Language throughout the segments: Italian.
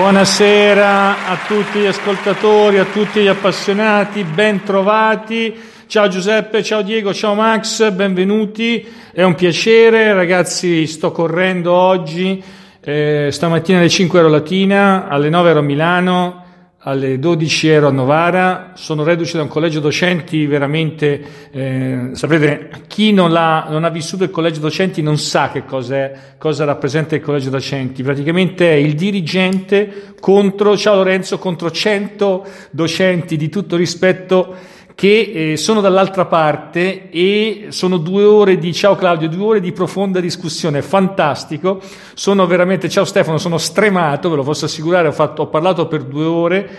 Buonasera a tutti gli ascoltatori, a tutti gli appassionati, bentrovati. Ciao Giuseppe, ciao Diego, ciao Max, benvenuti. È un piacere, ragazzi, sto correndo oggi. Eh, stamattina alle 5 ero a Latina, alle 9 ero a Milano, alle 12 ero a Novara, sono reduce da un collegio docenti veramente, eh, sapete, chi non, l'ha, non, ha vissuto il collegio docenti non sa che cos'è, cosa rappresenta il collegio docenti, praticamente è il dirigente contro, ciao Lorenzo, contro 100 docenti di tutto rispetto che eh, sono dall'altra parte e sono due ore di ciao Claudio, due ore di profonda discussione, fantastico, sono veramente ciao Stefano, sono stremato, ve lo posso assicurare, ho, fatto, ho parlato per due ore.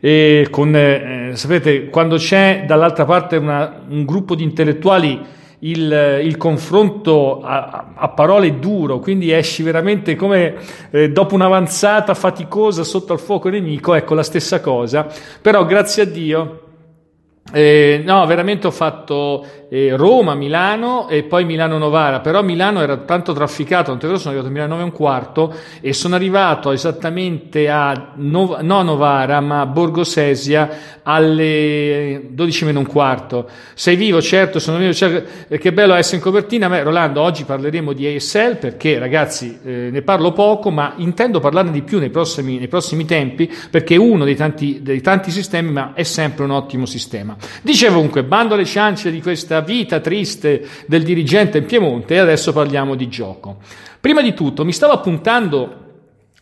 E eh, con, eh, sapete, quando c'è dall'altra parte una, un gruppo di intellettuali il, il, confronto a, a, parole duro, quindi esci veramente come eh, dopo un'avanzata faticosa sotto al fuoco nemico, ecco la stessa cosa, però grazie a Dio eh, no, veramente ho fatto eh, Roma, Milano e poi Milano-Novara, però Milano era tanto trafficato, tanto vero sono arrivato a Milano 9 e un quarto e sono arrivato esattamente a, no, no Novara, ma a Borgo Sesia alle 12 meno un quarto. Sei vivo, certo, sono vivo, certo, eh, che bello essere in copertina. Beh, Rolando, oggi parleremo di ASL perché ragazzi eh, ne parlo poco, ma intendo parlarne di più nei prossimi, nei prossimi tempi perché è uno dei tanti, dei tanti sistemi, ma è sempre un ottimo sistema italiano. Dicevo dunque, bando alle ciance di questa vita triste del dirigente in Piemonte e adesso parliamo di gioco. Prima di tutto mi stavo appuntando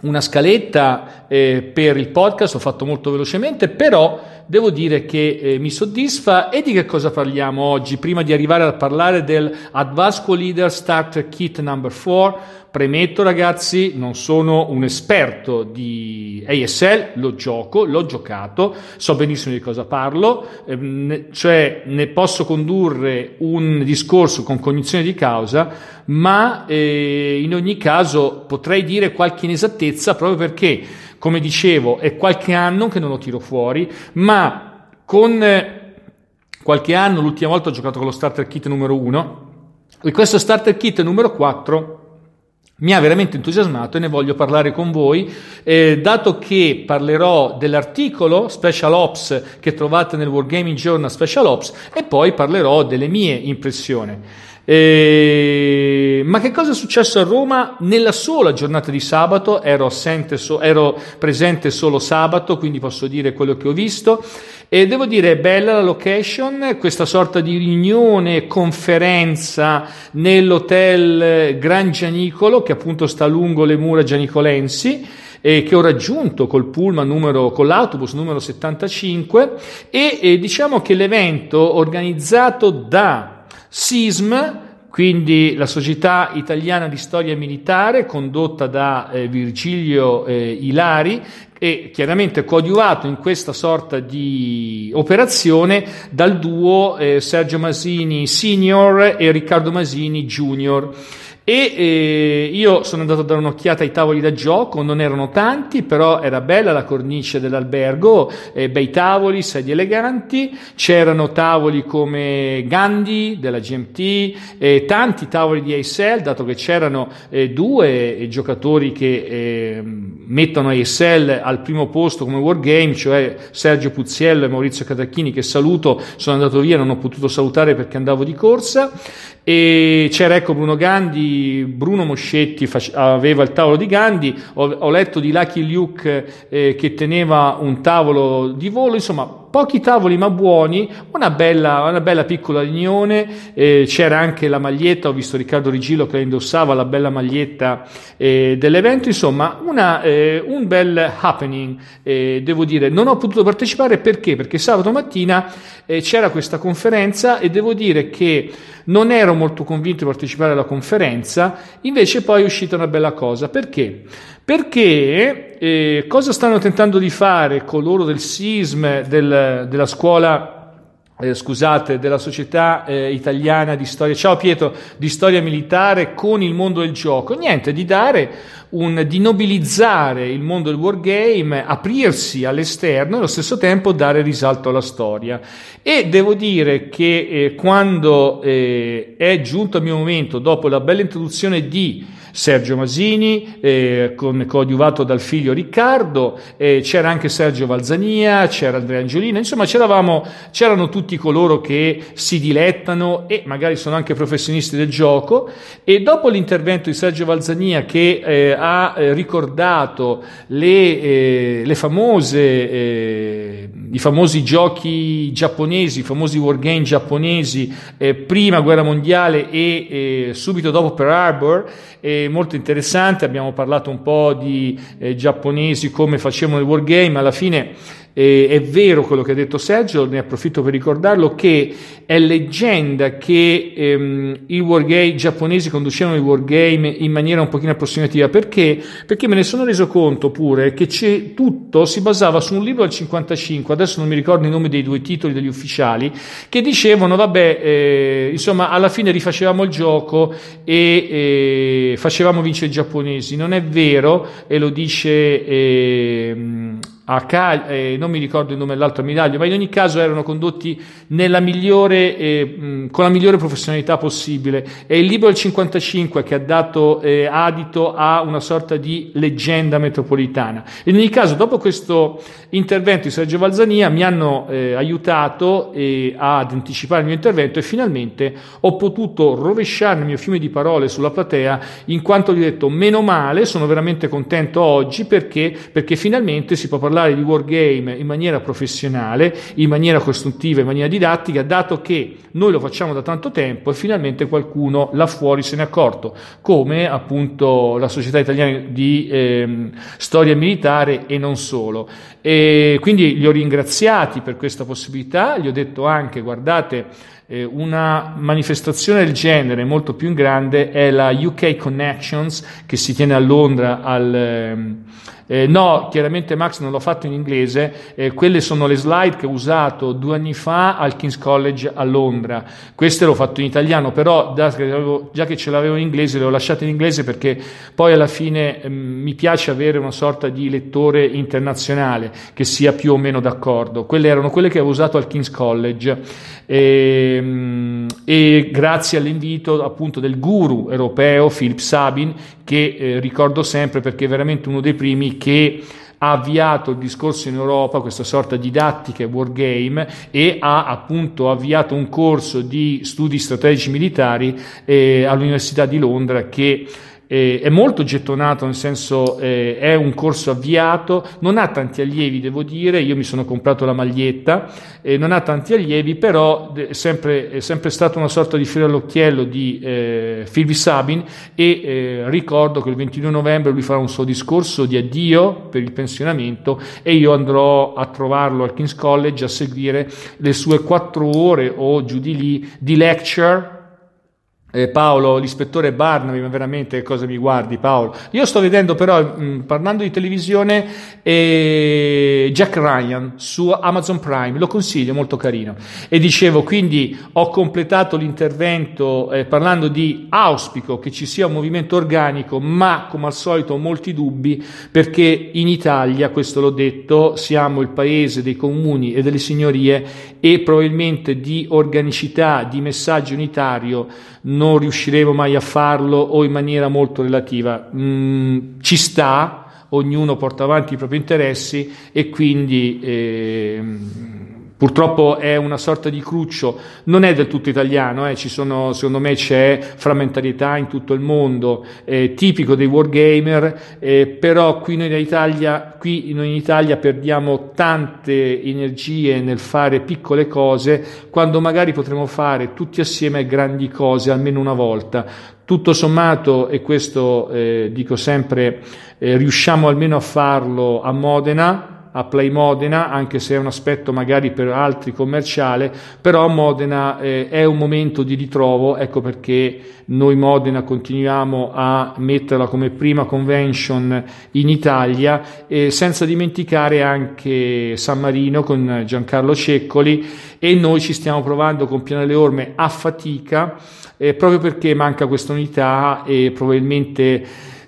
una scaletta eh, per il podcast, ho fatto molto velocemente, però devo dire che eh, mi soddisfa e di che cosa parliamo oggi prima di arrivare a parlare del Advasco Leader Starter Kit number 4 Premetto ragazzi, non sono un esperto di ASL, lo gioco, l'ho giocato, so benissimo di cosa parlo, ehm, cioè ne posso condurre un discorso con cognizione di causa, ma eh, in ogni caso potrei dire qualche inesattezza proprio perché, come dicevo, è qualche anno che non lo tiro fuori, ma con eh, qualche anno, l'ultima volta ho giocato con lo starter kit numero 1 e questo starter kit numero 4 mi ha veramente entusiasmato e ne voglio parlare con voi, eh, dato che parlerò dell'articolo Special Ops che trovate nel Wargaming Journal Special Ops e poi parlerò delle mie impressioni. E... Ehm, ma che cosa è successo a Roma nella sola giornata di sabato? Ero, so... ero presente solo sabato, quindi posso dire quello che ho visto. E devo dire, è bella la location, questa sorta di riunione, conferenza nell'hotel Gran Gianicolo, che appunto sta lungo le mura gianicolensi, E che ho raggiunto col pullman numero, con l'autobus numero 75, e eh, diciamo che l'evento organizzato da SISM, quindi la Società Italiana di Storia Militare, condotta da eh, Virgilio eh, Ilari, e chiaramente coadiuvato in questa sorta di operazione dal duo eh, Sergio Masini Senior e Riccardo Masini Junior. E eh, io sono andato a dare un'occhiata ai tavoli da gioco, non erano tanti, però era bella la cornice dell'albergo, eh, bei tavoli, sedie eleganti, c'erano tavoli come Gandhi della GMT, eh, tanti tavoli di ASL, dato che c'erano eh, due eh, giocatori che ehm, mettono ASL al primo posto come Wargame, cioè Sergio Puzziello e Maurizio Catacchini che saluto, sono andato via, non ho potuto salutare perché andavo di corsa, e c'era ecco Bruno Gandhi, Gandhi, Bruno Moscetti aveva il tavolo di Gandhi, ho, ho letto di Lucky Luke eh, che teneva un tavolo di volo, insomma pochi tavoli ma buoni, una bella, una bella piccola riunione, eh, c'era anche la maglietta, ho visto Riccardo Rigillo che la indossava, la bella maglietta eh, dell'evento, insomma una, eh, un bel happening, eh, devo dire, non ho potuto partecipare perché? Perché sabato mattina eh, c'era questa conferenza e devo dire che non ero molto convinto di partecipare alla conferenza, invece poi è uscita una bella cosa, perché? Perché eh, cosa stanno tentando di fare coloro del SISM, del, della scuola eh, scusate, della Società eh, Italiana di Storia, ciao Pietro, di Storia Militare con il mondo del gioco. Niente, di dare un, di nobilizzare il mondo del wargame, aprirsi all'esterno e allo stesso tempo dare risalto alla storia. E devo dire che eh, quando eh, è giunto il mio momento, dopo la bella introduzione di Sergio Masini, eh, con, coadiuvato dal figlio Riccardo, eh, c'era anche Sergio Valzania, c'era Andrea Angiolina, insomma c'erano tutti coloro che si dilettano e magari sono anche professionisti del gioco e dopo l'intervento di Sergio Valzania che eh, ha eh, ricordato le, eh, le famose, eh, i famosi giochi giapponesi, i famosi wargame giapponesi prima guerra mondiale e subito dopo Pearl Harbor, eh, molto interessante, abbiamo parlato un po' di eh, giapponesi, come facevano il wargame, alla fine eh, è vero quello che ha detto Sergio, ne approfitto per ricordarlo, che è leggenda che ehm, i, wargame, giapponesi conducevano i wargame in maniera un pochino approssimativa, perché? perché me ne sono reso conto pure che tutto si basava su un libro del 55, adesso non mi ricordo i nomi dei due titoli degli ufficiali, che dicevano, vabbè, eh, insomma, alla fine rifacevamo il gioco e eh, facevamo vincere i giapponesi. Non è vero, e lo dice... Eh, a Cal- eh, non mi ricordo il nome dell'altro ammiraglio, ma in ogni caso erano condotti migliore, eh, con la migliore professionalità possibile. È il libro del 55 che ha dato eh, adito a una sorta di leggenda metropolitana. In ogni caso, dopo questo intervento di Sergio Valzania, mi hanno eh, aiutato ad anticipare il mio intervento e finalmente ho potuto rovesciare il mio fiume di parole sulla platea, in quanto gli ho detto: meno male, sono veramente contento oggi perché, perché finalmente si può parlare parlare di wargame in maniera professionale, in maniera costruttiva, in maniera didattica, dato che noi lo facciamo da tanto tempo e finalmente qualcuno là fuori se n'è accorto, come appunto la Società Italiana di eh, Storia Militare e non solo. E quindi li ho ringraziati per questa possibilità, gli ho detto anche guardate eh, una manifestazione del genere molto più in grande è la UK Connections che si tiene a Londra al, ehm, eh, no, chiaramente Max non l'ho fatto in inglese, eh, quelle sono le slide che ho usato due anni fa al King's College a Londra, queste l'ho fatto in italiano, però da, già che ce l'avevo in inglese le ho lasciate in inglese perché poi alla fine eh, mi piace avere una sorta di lettore internazionale che sia più o meno d'accordo, quelle erano quelle che avevo usato al King's College. Ehm, e, grazie all'invito appunto del guru europeo Philip Sabin, che eh, ricordo sempre perché è veramente uno dei primi che ha avviato il discorso in Europa, questa sorta di didattica wargame e ha appunto avviato un corso di studi strategici militari eh, all'Università di Londra che eh, è molto gettonato, nel senso eh, è un corso avviato, non ha tanti allievi, devo dire, io mi sono comprato la maglietta, eh, non ha tanti allievi, però è sempre, è sempre stato una sorta di fiore all'occhiello di eh, Philby Sabin e eh, ricordo che il 22 novembre lui farà un suo discorso di addio per il pensionamento e io andrò a trovarlo al King's College a seguire le sue quattro ore o giù di lì di lecture eh, Paolo, l'ispettore Barnaby, ma veramente cosa mi guardi Paolo? Io sto vedendo però, mh, mm, parlando di televisione, eh, Jack Ryan su Amazon Prime, lo consiglio, molto carino. E dicevo, quindi ho completato l'intervento eh, parlando di auspico che ci sia un movimento organico, ma come al solito ho molti dubbi perché in Italia, questo l'ho detto, siamo il paese dei comuni e delle signorie e probabilmente di organicità, di messaggio unitario non riusciremo mai a farlo o in maniera molto relativa. Mm, ci sta, ognuno porta avanti i propri interessi e quindi... Eh, Purtroppo è una sorta di cruccio, non è del tutto italiano, eh. sono, secondo me c'è frammentarietà in tutto il mondo, eh, tipico dei wargamer, eh, però qui noi, Italia, qui noi in Italia perdiamo tante energie nel fare piccole cose, quando magari potremmo fare tutti assieme grandi cose almeno una volta. Tutto sommato, e questo eh, dico sempre, eh, riusciamo almeno a farlo a Modena, a Play Modena, anche se è un aspetto magari per altri commerciale, però Modena eh, è un momento di ritrovo, ecco perché noi Modena continuiamo a metterla come prima convention in Italia, eh, senza dimenticare anche San Marino con Giancarlo Ceccoli e noi ci stiamo provando con Piano delle Orme a fatica, eh, proprio perché manca questa unità e probabilmente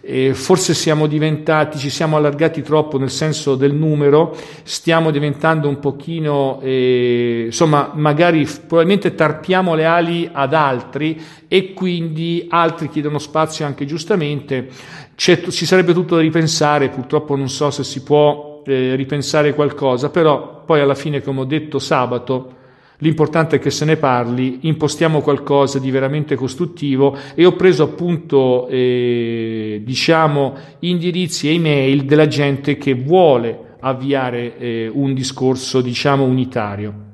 eh, forse siamo diventati, ci siamo allargati troppo nel senso del numero, stiamo diventando un pochino, eh, insomma, magari probabilmente tarpiamo le ali ad altri e quindi altri chiedono spazio anche giustamente. C'è, ci sarebbe tutto da ripensare, purtroppo non so se si può eh, ripensare qualcosa, però poi alla fine, come ho detto sabato, L'importante è che se ne parli, impostiamo qualcosa di veramente costruttivo e ho preso appunto, eh, diciamo, indirizzi e email della gente che vuole avviare eh, un discorso, diciamo, unitario.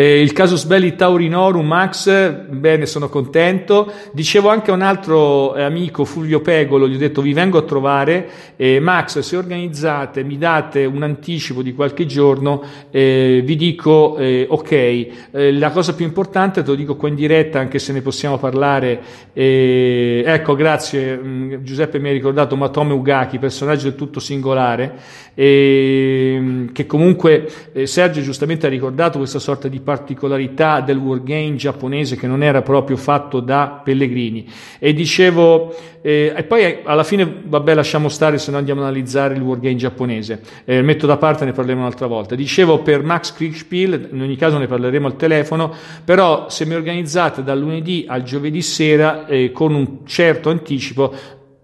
Eh, il casus belli Taurinorum, Max, bene, sono contento. Dicevo anche a un altro eh, amico, Fulvio Pegolo, gli ho detto vi vengo a trovare. Eh, Max, se organizzate, mi date un anticipo di qualche giorno, eh, vi dico eh, ok. Eh, la cosa più importante, te lo dico qua in diretta, anche se ne possiamo parlare. ecco, grazie, mm, Giuseppe mi ha ricordato ma Tome Ugaki, personaggio del tutto singolare, ehm, che comunque Sergio giustamente ha ricordato questa sorta di particolarità del wargame giapponese che non era proprio fatto da Pellegrini. E dicevo, eh, e poi eh, alla fine, vabbè, lasciamo stare, se no andiamo ad analizzare il wargame giapponese. Eh, metto da parte, ne parliamo un'altra volta. Dicevo per Max Kriegspiel, in ogni caso ne parleremo al telefono, però se mi organizzate dal lunedì al giovedì sera eh, con un certo anticipo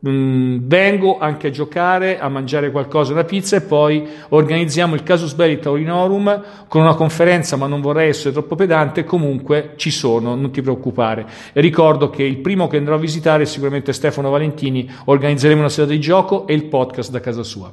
mh, mm, vengo anche a giocare, a mangiare qualcosa, una pizza e poi organizziamo il Casus Belli Taurinorum con una conferenza, ma non vorrei essere troppo pedante, comunque ci sono, non ti preoccupare. E ricordo che il primo che andrò a visitare è sicuramente Stefano Valentini, organizzeremo una serata di gioco e il podcast da casa sua.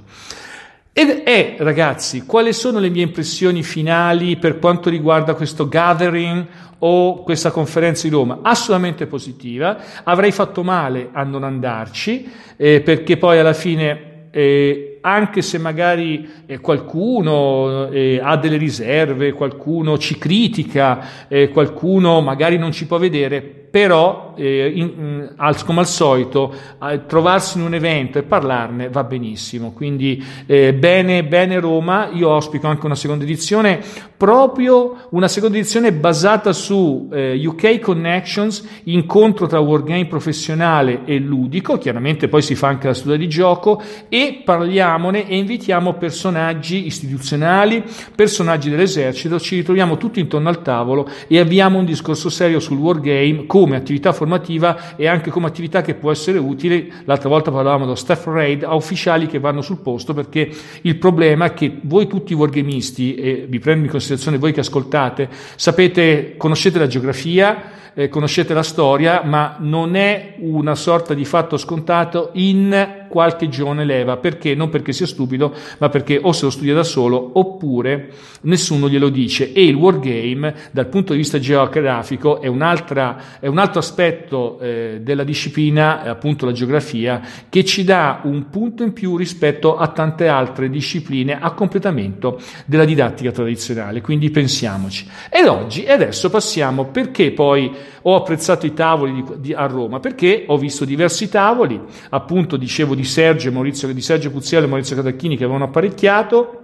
Ed è, ragazzi, quali sono le mie impressioni finali per quanto riguarda questo gathering o questa conferenza di Roma? Assolutamente positiva. Avrei fatto male a non andarci, eh, perché poi alla fine, eh, anche se magari eh, qualcuno eh, ha delle riserve, qualcuno ci critica, eh, qualcuno magari non ci può vedere, però eh, in, in, mm, come al solito eh, trovarsi in un evento e parlarne va benissimo, quindi eh, bene, bene Roma, io auspico anche una seconda edizione, proprio una seconda edizione basata su eh, UK Connections, incontro tra wargame professionale e ludico, chiaramente poi si fa anche la studia di gioco e parliamone e invitiamo personaggi istituzionali, personaggi dell'esercito, ci ritroviamo tutti intorno al tavolo e avviamo un discorso serio sul wargame come attività formativa e anche come attività che può essere utile, l'altra volta parlavamo dello staff raid, a ufficiali che vanno sul posto perché il problema è che voi tutti wargamisti, e vi prendo in considerazione voi che ascoltate, sapete, conoscete la geografia, eh, conoscete la storia, ma non è una sorta di fatto scontato in qualche giovane leva, perché non perché sia stupido, ma perché o se lo studia da solo oppure nessuno glielo dice. E il wargame, dal punto di vista geografico, è, è un altro aspetto eh, della disciplina, eh, appunto la geografia, che ci dà un punto in più rispetto a tante altre discipline a completamento della didattica tradizionale. Quindi pensiamoci. Ed oggi, e adesso passiamo perché poi ho apprezzato i tavoli di, di, a Roma, perché ho visto diversi tavoli, appunto dicevo di di Sergio, Maurizio, di Sergio Puzziello e Maurizio Catacchini che avevano apparecchiato,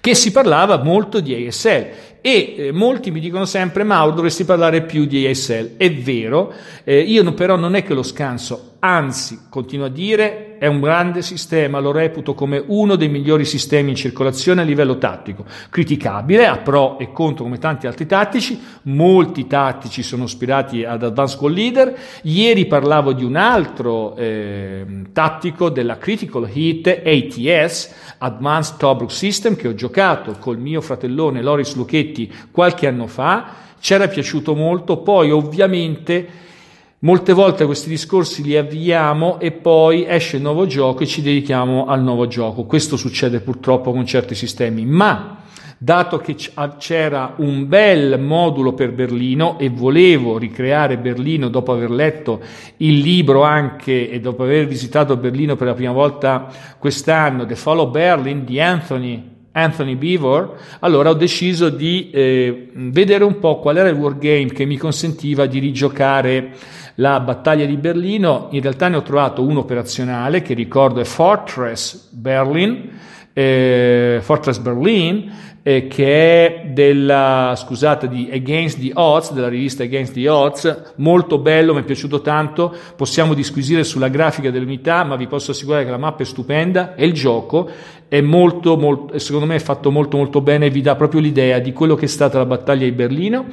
che si parlava molto di ASL e eh, molti mi dicono sempre Mauro dovresti parlare più di ASL, è vero, eh, io però non è che lo scanso, anzi continuo a dire è un grande sistema, lo reputo come uno dei migliori sistemi in circolazione a livello tattico, criticabile, ha pro e contro come tanti altri tattici, molti tattici sono ispirati ad Advanced Call Leader, ieri parlavo di un altro eh, tattico della Critical Hit ATS, Advanced Tobruk System, che ho giocato col mio fratellone Loris Lucchetti qualche anno fa, c'era piaciuto molto, poi ovviamente Molte volte questi discorsi li avviamo e poi esce il nuovo gioco e ci dedichiamo al nuovo gioco. Questo succede purtroppo con certi sistemi, ma dato che c'era un bel modulo per Berlino e volevo ricreare Berlino dopo aver letto il libro anche e dopo aver visitato Berlino per la prima volta quest'anno, The Follow Berlin di Anthony Anthony Beaver, allora ho deciso di eh, vedere un po' qual era il wargame che mi consentiva di rigiocare la battaglia di Berlino, in realtà ne ho trovato uno operazionale che ricordo è Fortress Berlin, eh, Fortress Berlin, eh, che è della, scusate, di Against the Odds, della rivista Against the Odds, molto bello, mi è piaciuto tanto, possiamo disquisire sulla grafica dell'unità, ma vi posso assicurare che la mappa è stupenda e il gioco è molto, molto, secondo me è fatto molto molto bene, vi dà proprio l'idea di quello che è stata la battaglia di Berlino.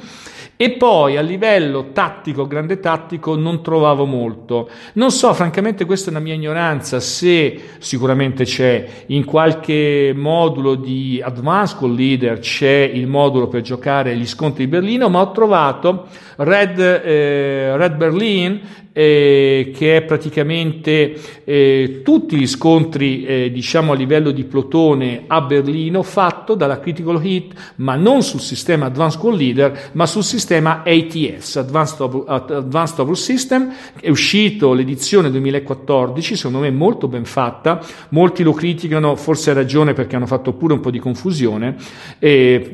E poi a livello tattico, grande tattico, non trovavo molto. Non so, francamente questa è una mia ignoranza, se sicuramente c'è in qualche modulo di Advanced School Leader c'è il modulo per giocare gli scontri di Berlino, ma ho trovato Red, eh, Red Berlin eh, che è praticamente eh, tutti gli scontri eh, diciamo a livello di plotone a Berlino fatto dalla Critical Hit ma non sul sistema Advanced Core Leader ma sul sistema ATS Advanced, Advanced System è uscito l'edizione 2014 secondo me molto ben fatta molti lo criticano forse ha ragione perché hanno fatto pure un po' di confusione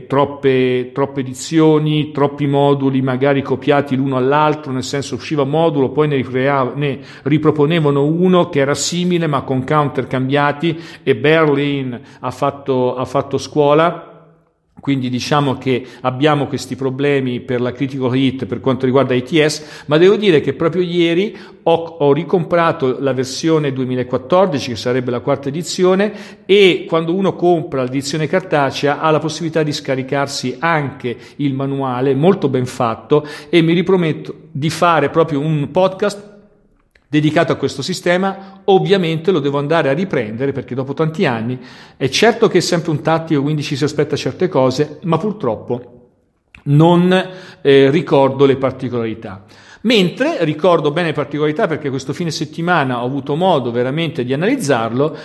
troppe, troppe edizioni troppi moduli magari copiati l'uno all'altro nel senso usciva modulo poi poi ne, ricrea- ne riproponevano uno che era simile ma con counter cambiati e Berlin ha fatto, ha fatto scuola quindi diciamo che abbiamo questi problemi per la critical hit per quanto riguarda ITS, ma devo dire che proprio ieri ho, ho, ricomprato la versione 2014, che sarebbe la quarta edizione, e quando uno compra l'edizione cartacea ha la possibilità di scaricarsi anche il manuale, molto ben fatto, e mi riprometto di fare proprio un podcast dedicato a questo sistema, ovviamente lo devo andare a riprendere perché dopo tanti anni è certo che è sempre un tattico, quindi ci si aspetta certe cose, ma purtroppo non eh, ricordo le particolarità. Mentre ricordo bene le particolarità perché questo fine settimana ho avuto modo veramente di analizzarlo,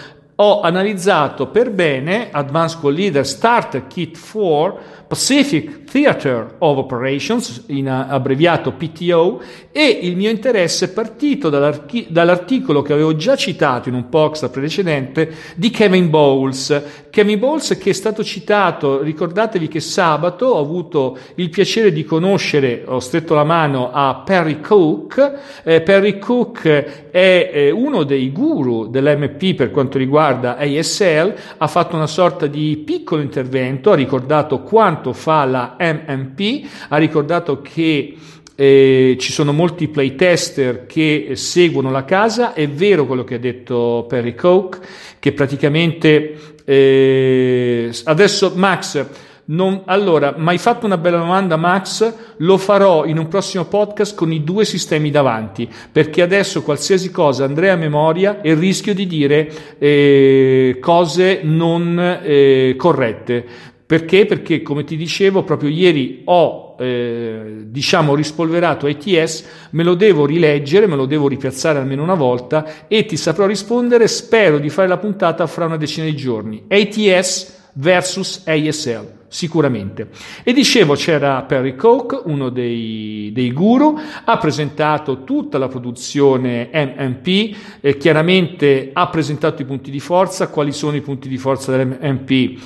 ho analizzato per bene Advanced Call Leader Starter Kit 4 Pacific Theater of Operations, in abbreviato PTO, e il mio interesse è partito dall'articolo che avevo già citato in un POX precedente di Kevin Bowles, Cammy Bowles che è stato citato, ricordatevi che sabato ho avuto il piacere di conoscere, ho stretto la mano a Perry Cook, eh, Perry Cook è eh, uno dei guru dell'MP per quanto riguarda ASL, ha fatto una sorta di piccolo intervento, ha ricordato quanto fa la MMP, ha ricordato che eh, ci sono molti playtester che seguono la casa, è vero quello che ha detto Perry Coke, che praticamente eh, adesso Max... Non, allora, mi hai fatto una bella domanda, Max. Lo farò in un prossimo podcast con i due sistemi davanti, perché adesso qualsiasi cosa andrei a memoria e rischio di dire eh, cose non eh, corrette. Perché? Perché, come ti dicevo, proprio ieri ho eh, diciamo rispolverato ETS, me lo devo rileggere, me lo devo ripiazzare almeno una volta e ti saprò rispondere, spero di fare la puntata fra una decina di giorni. ATS versus ASL sicuramente. E dicevo, c'era Perry Koch, uno dei, dei guru, ha presentato tutta la produzione MMP, eh, chiaramente ha presentato i punti di forza, quali sono i punti di forza dell'MMP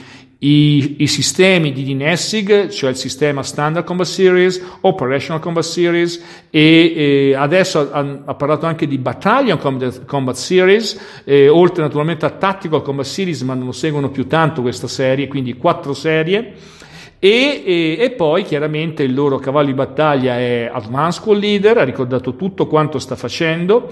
i, i sistemi di DNSIG, cioè il sistema Standard Combat Series, Operational Combat Series e, e adesso ha, ha, parlato anche di Battalion Combat, Combat Series, e, oltre naturalmente a Tactical Combat Series, ma non lo seguono più tanto questa serie, quindi quattro serie. E, e, e, poi chiaramente il loro cavallo di battaglia è Advanced School Leader, ha ricordato tutto quanto sta facendo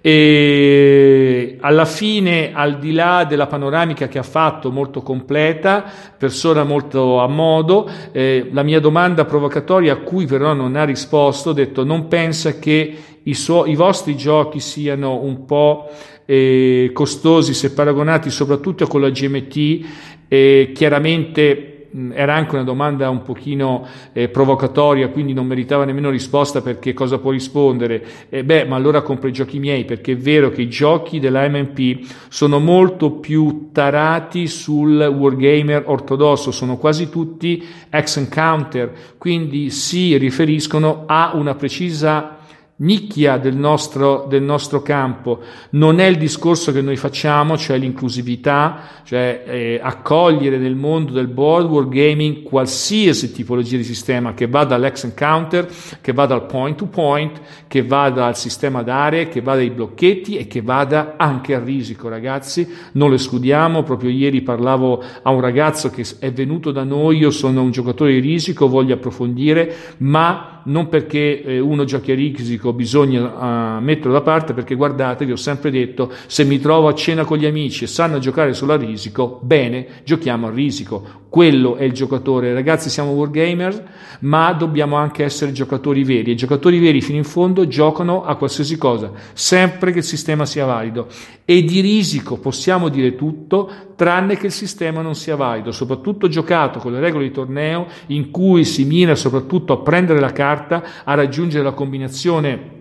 e alla fine al di là della panoramica che ha fatto molto completa, persona molto a modo, eh, la mia domanda provocatoria a cui però non ha risposto, ho detto non pensa che i, suo, i vostri giochi siano un po' eh, costosi se paragonati soprattutto con la GMT, eh, chiaramente mh, era anche una domanda un pochino eh, provocatoria, quindi non meritava nemmeno risposta perché cosa può rispondere? Eh, beh, ma allora compro i giochi miei, perché è vero che i giochi della MMP sono molto più tarati sul wargamer ortodosso, sono quasi tutti ex encounter, quindi si riferiscono a una precisa nicchia del nostro, del nostro, campo, non è il discorso che noi facciamo, cioè l'inclusività, cioè eh, accogliere nel mondo del board world gaming qualsiasi tipologia di sistema, che vada dall'ex encounter, che vada dal point to point, che vada al sistema d'area, che vada ai blocchetti e che vada anche al risico, ragazzi, non lo escludiamo, proprio ieri parlavo a un ragazzo che è venuto da noi, io sono un giocatore di risico, voglio approfondire, ma non perché eh, uno giochi a risico bisogna uh, metterlo da parte, perché guardate, vi ho sempre detto, se mi trovo a cena con gli amici e sanno giocare solo a risico, bene, giochiamo a risico. Quello è il giocatore. Ragazzi, siamo wargamer, ma dobbiamo anche essere giocatori veri. E giocatori veri fino in fondo giocano a qualsiasi cosa, sempre che il sistema sia valido. E di risico possiamo dire tutto, tranne che il sistema non sia valido, soprattutto giocato con le regole di torneo in cui si mira soprattutto a prendere la carta carta a raggiungere la combinazione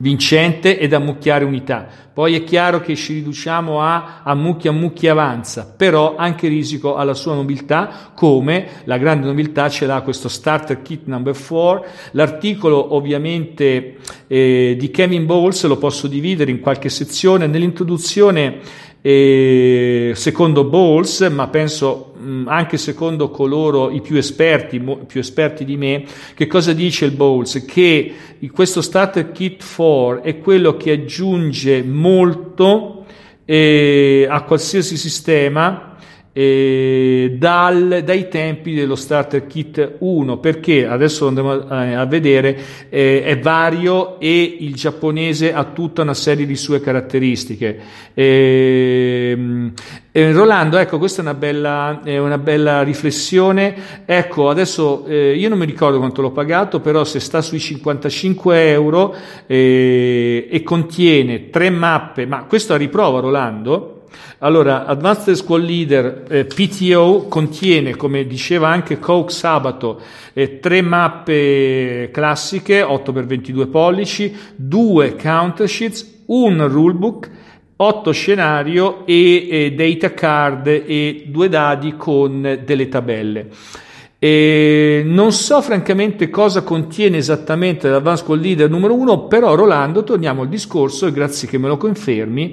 vincente ed ammucchiare unità. Poi è chiaro che ci riduciamo a ammucchia ammucchia avanza, però anche Risico alla sua nobiltà, come la grande nobiltà ce l'ha questo starter kit number 4. L'articolo ovviamente eh, di Kevin Bowles lo posso dividere in qualche sezione. Nell'introduzione e secondo Bowles, ma penso mm, anche secondo coloro i più esperti, più esperti di me, che cosa dice il Bowles? Che questo Starter Kit 4 è quello che aggiunge molto eh, a qualsiasi sistema eh, dal, dai tempi dello starter kit 1 perché adesso andiamo a, eh, a vedere eh, è vario e il giapponese ha tutta una serie di sue caratteristiche ehm, eh, Rolando ecco questa è una bella, è una bella riflessione ecco adesso eh, io non mi ricordo quanto l'ho pagato però se sta sui 55 euro eh, e contiene tre mappe ma questo a riprova Rolando allora, Advanced School Leader eh, PTO contiene, come diceva anche Coke sabato, eh, tre mappe classiche, 8x22 pollici, due countersheets, sheets, un rulebook, 8 scenario e, e eh, data card e due dadi con delle tabelle. E non so francamente cosa contiene esattamente l'Advanced School Leader numero 1, però Rolando, torniamo al discorso e grazie che me lo confermi,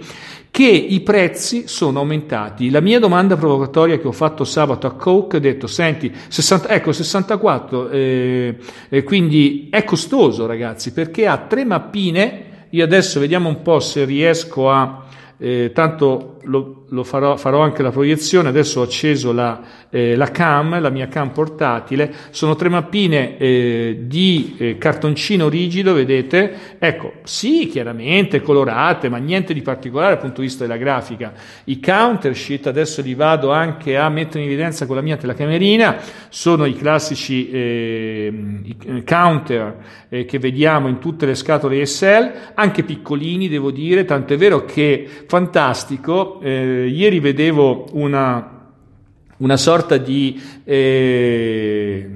che i prezzi sono aumentati. La mia domanda provocatoria che ho fatto sabato a Coke, ho detto, senti, 60, ecco 64, eh, eh, quindi è costoso ragazzi perché ha tre mappine, io adesso vediamo un po' se riesco a eh, tanto lo, lo farò, farò, anche la proiezione, adesso ho acceso la, eh, la, cam, la mia cam portatile, sono tre mappine eh, di eh, cartoncino rigido, vedete? Ecco, sì, chiaramente colorate, ma niente di particolare dal punto di vista della grafica. I counter sheet, adesso li vado anche a mettere in evidenza con la mia telecamerina, sono i classici ehm, counter eh, che vediamo in tutte le scatole Excel, anche piccolini devo dire, tanto è vero che fantastico. Eh, ieri vedevo una, una sorta di... Eh,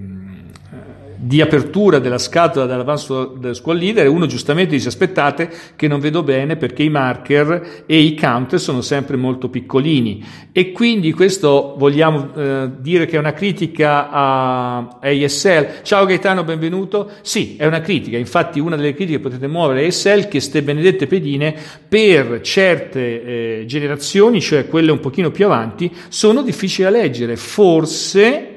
di apertura della scatola dell'avanzo della scuola leader, uno giustamente dice aspettate che non vedo bene perché i marker e i counter sono sempre molto piccolini e quindi questo vogliamo eh, dire che è una critica a ASL. Ciao Gaetano, benvenuto. Sì, è una critica, infatti una delle critiche che potete muovere è ASL che ste benedette pedine per certe eh, generazioni, cioè quelle un pochino più avanti, sono difficili da leggere. Forse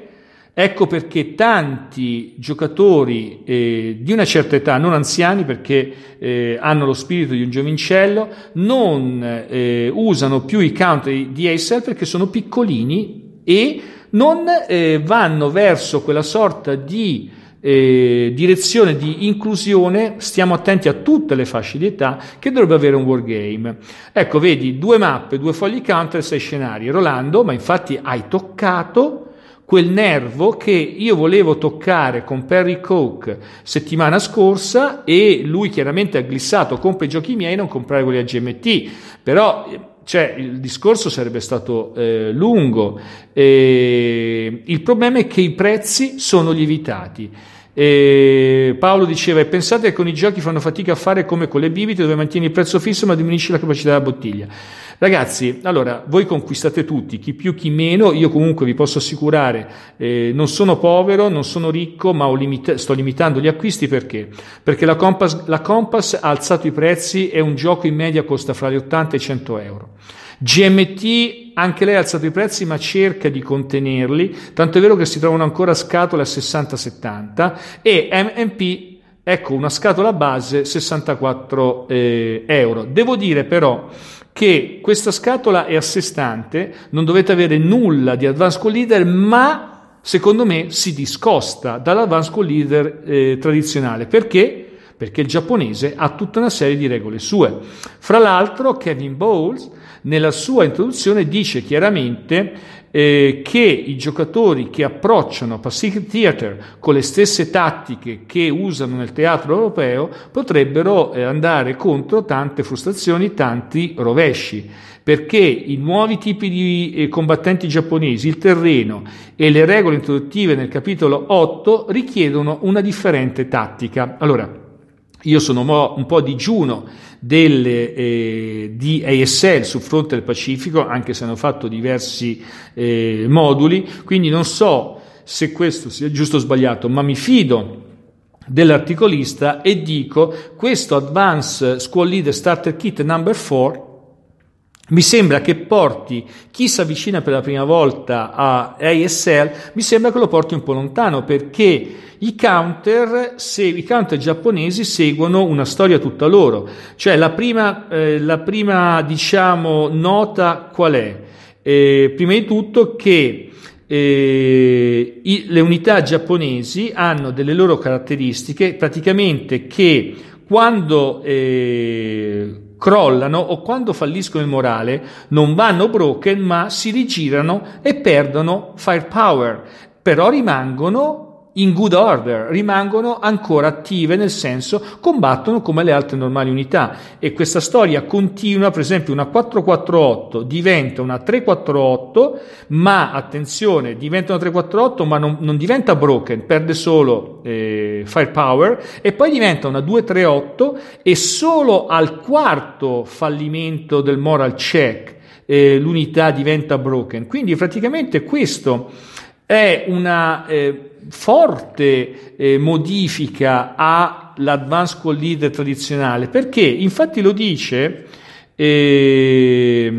Ecco perché tanti giocatori eh, di una certa età, non anziani perché eh, hanno lo spirito di un giovincello, non eh, usano più i count di ASL perché sono piccolini e non eh, vanno verso quella sorta di eh, direzione di inclusione, stiamo attenti a tutte le fasce di età, che dovrebbe avere un wargame. Ecco, vedi, due mappe, due fogli counter, e sei scenari. Rolando, ma infatti hai toccato quel nervo che io volevo toccare con Perry Coke settimana scorsa e lui chiaramente ha glissato, compra i giochi miei, non comprare quelli a GMT, però cioè, il discorso sarebbe stato eh, lungo, eh, il problema è che i prezzi sono lievitati. E Paolo diceva: E pensate che con i giochi fanno fatica a fare come con le bibite, dove mantieni il prezzo fisso ma diminuisci la capacità della bottiglia. Ragazzi, allora, voi conquistate tutti, chi più chi meno, io comunque vi posso assicurare, eh, non sono povero, non sono ricco, ma limita- sto limitando gli acquisti perché? Perché la Compass, la Compass ha alzato i prezzi e un gioco in media costa fra gli 80 e i 100 euro. GMT anche lei ha alzato i prezzi ma cerca di contenerli, tanto è vero che si trovano ancora scatole a 60-70 e MP ecco una scatola base 64 eh, euro. Devo dire però che questa scatola è a sé stante, non dovete avere nulla di advanced collider, ma secondo me si discosta dall'advanced collider eh, tradizionale. Perché? Perché il giapponese ha tutta una serie di regole sue. Fra l'altro Kevin Bowles nella sua introduzione dice chiaramente eh, che i giocatori che approcciano Pacific Theater con le stesse tattiche che usano nel teatro europeo potrebbero eh, andare contro tante frustrazioni, tanti rovesci, perché i nuovi tipi di eh, combattenti giapponesi, il terreno e le regole introduttive nel capitolo 8 richiedono una differente tattica. Allora, io sono un po' digiuno delle, eh, di ASL sul fronte del Pacifico, anche se hanno fatto diversi eh, moduli, quindi non so se questo sia giusto o sbagliato, ma mi fido dell'articolista e dico questo Advanced School Leader Starter Kit number 4 mi sembra che porti chi si avvicina per la prima volta a ASL, mi sembra che lo porti un po' lontano perché i counter, se, i counter giapponesi seguono una storia tutta loro, cioè la prima, eh, la prima diciamo, nota qual è? Eh, prima di tutto che eh, i, le unità giapponesi hanno delle loro caratteristiche praticamente che quando eh, crollano o quando falliscono in morale, non vanno broken ma si rigirano e perdono firepower, però rimangono in good order, rimangono ancora attive nel senso combattono come le altre normali unità e questa storia continua, per esempio una 448 diventa una 348, ma attenzione, diventa una 348 ma non, non diventa broken, perde solo eh, firepower e poi diventa una 238 e solo al quarto fallimento del moral check eh, l'unità diventa broken. Quindi praticamente questo è una... Eh, forte eh, modifica all'advanced call leader tradizionale, perché infatti lo dice eh,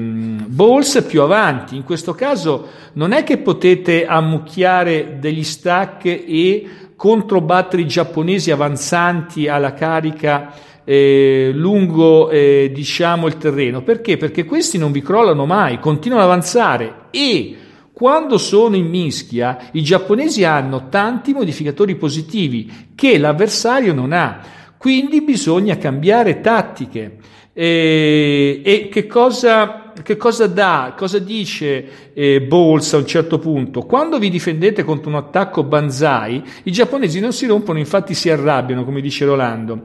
Balls più avanti, in questo caso non è che potete ammucchiare degli stack e controbattere i giapponesi avanzanti alla carica eh, lungo eh, diciamo il terreno perché perché questi non vi crollano mai continuano ad avanzare e quando sono in mischia, i giapponesi hanno tanti modificatori positivi che l'avversario non ha, quindi bisogna cambiare tattiche. E, eh, e che cosa che cosa dà, cosa dice eh, Bowles a un certo punto? Quando vi difendete contro un attacco banzai, i giapponesi non si rompono, infatti si arrabbiano, come dice Rolando.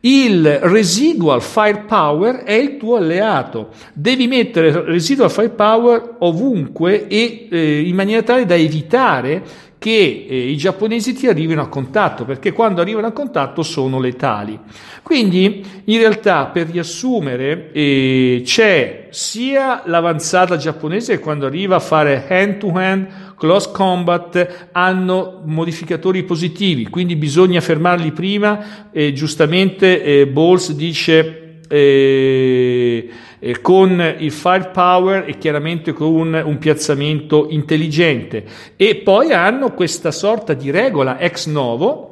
Il residual firepower è il tuo alleato. Devi mettere residual firepower ovunque e eh, in maniera tale da evitare che eh, i giapponesi ti arrivino a contatto, perché quando arrivano a contatto sono letali. Quindi in realtà per riassumere eh, c'è sia l'avanzata giapponese che quando arriva a fare hand to hand close combat hanno modificatori positivi, quindi bisogna fermarli prima. Eh, giustamente eh, Balls dice eh, eh, con il firepower e chiaramente con un piazzamento intelligente. E poi hanno questa sorta di regola ex novo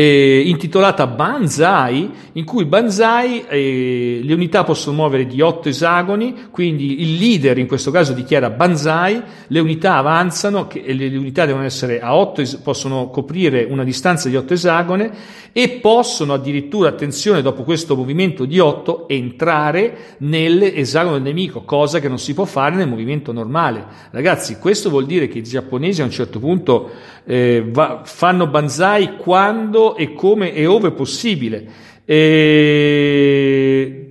eh, intitolata Banzai, in cui Banzai eh, le unità possono muovere di 8 esagoni, quindi il leader in questo caso dichiara Banzai, le unità avanzano, che, eh, le, le unità devono essere a 8, possono coprire una distanza di 8 esagone e possono addirittura, attenzione, dopo questo movimento di 8, entrare nell'esagono del nemico, cosa che non si può fare nel movimento normale. Ragazzi, questo vuol dire che i giapponesi a un certo punto eh, va, fanno Banzai quando e come e ove possibile. E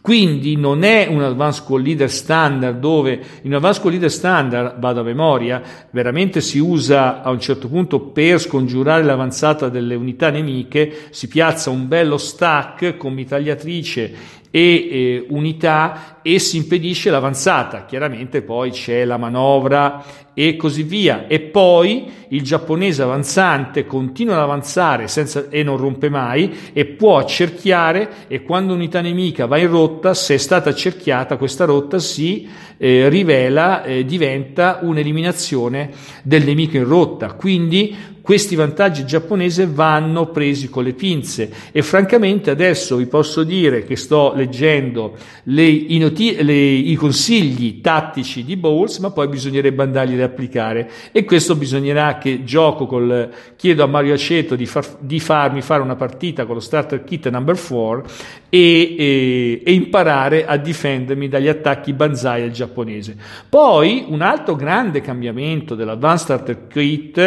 quindi non è un advanced call leader standard dove in un advanced call leader standard, vado a memoria, veramente si usa a un certo punto per scongiurare l'avanzata delle unità nemiche, si piazza un bello stack con mitragliatrice e eh, unità e si impedisce l'avanzata. Chiaramente poi c'è la manovra e così via. E poi il giapponese avanzante continua ad avanzare senza, e non rompe mai e può accerchiare e quando un'unità nemica va in rotta, se è stata accerchiata questa rotta si eh, rivela, eh, diventa un'eliminazione del nemico in rotta. Quindi questi vantaggi giapponesi vanno presi con le pinze e francamente adesso vi posso dire che sto leggendo le, i, noti- le, i consigli tattici di Bowles, ma poi bisognerebbe andarli ad applicare e questo bisognerà che gioco col chiedo a Mario Aceto di, far, di farmi fare una partita con lo starter kit number 4 e, e, e, imparare a difendermi dagli attacchi banzai al giapponese. Poi un altro grande cambiamento dell'Advanced Starter Kit,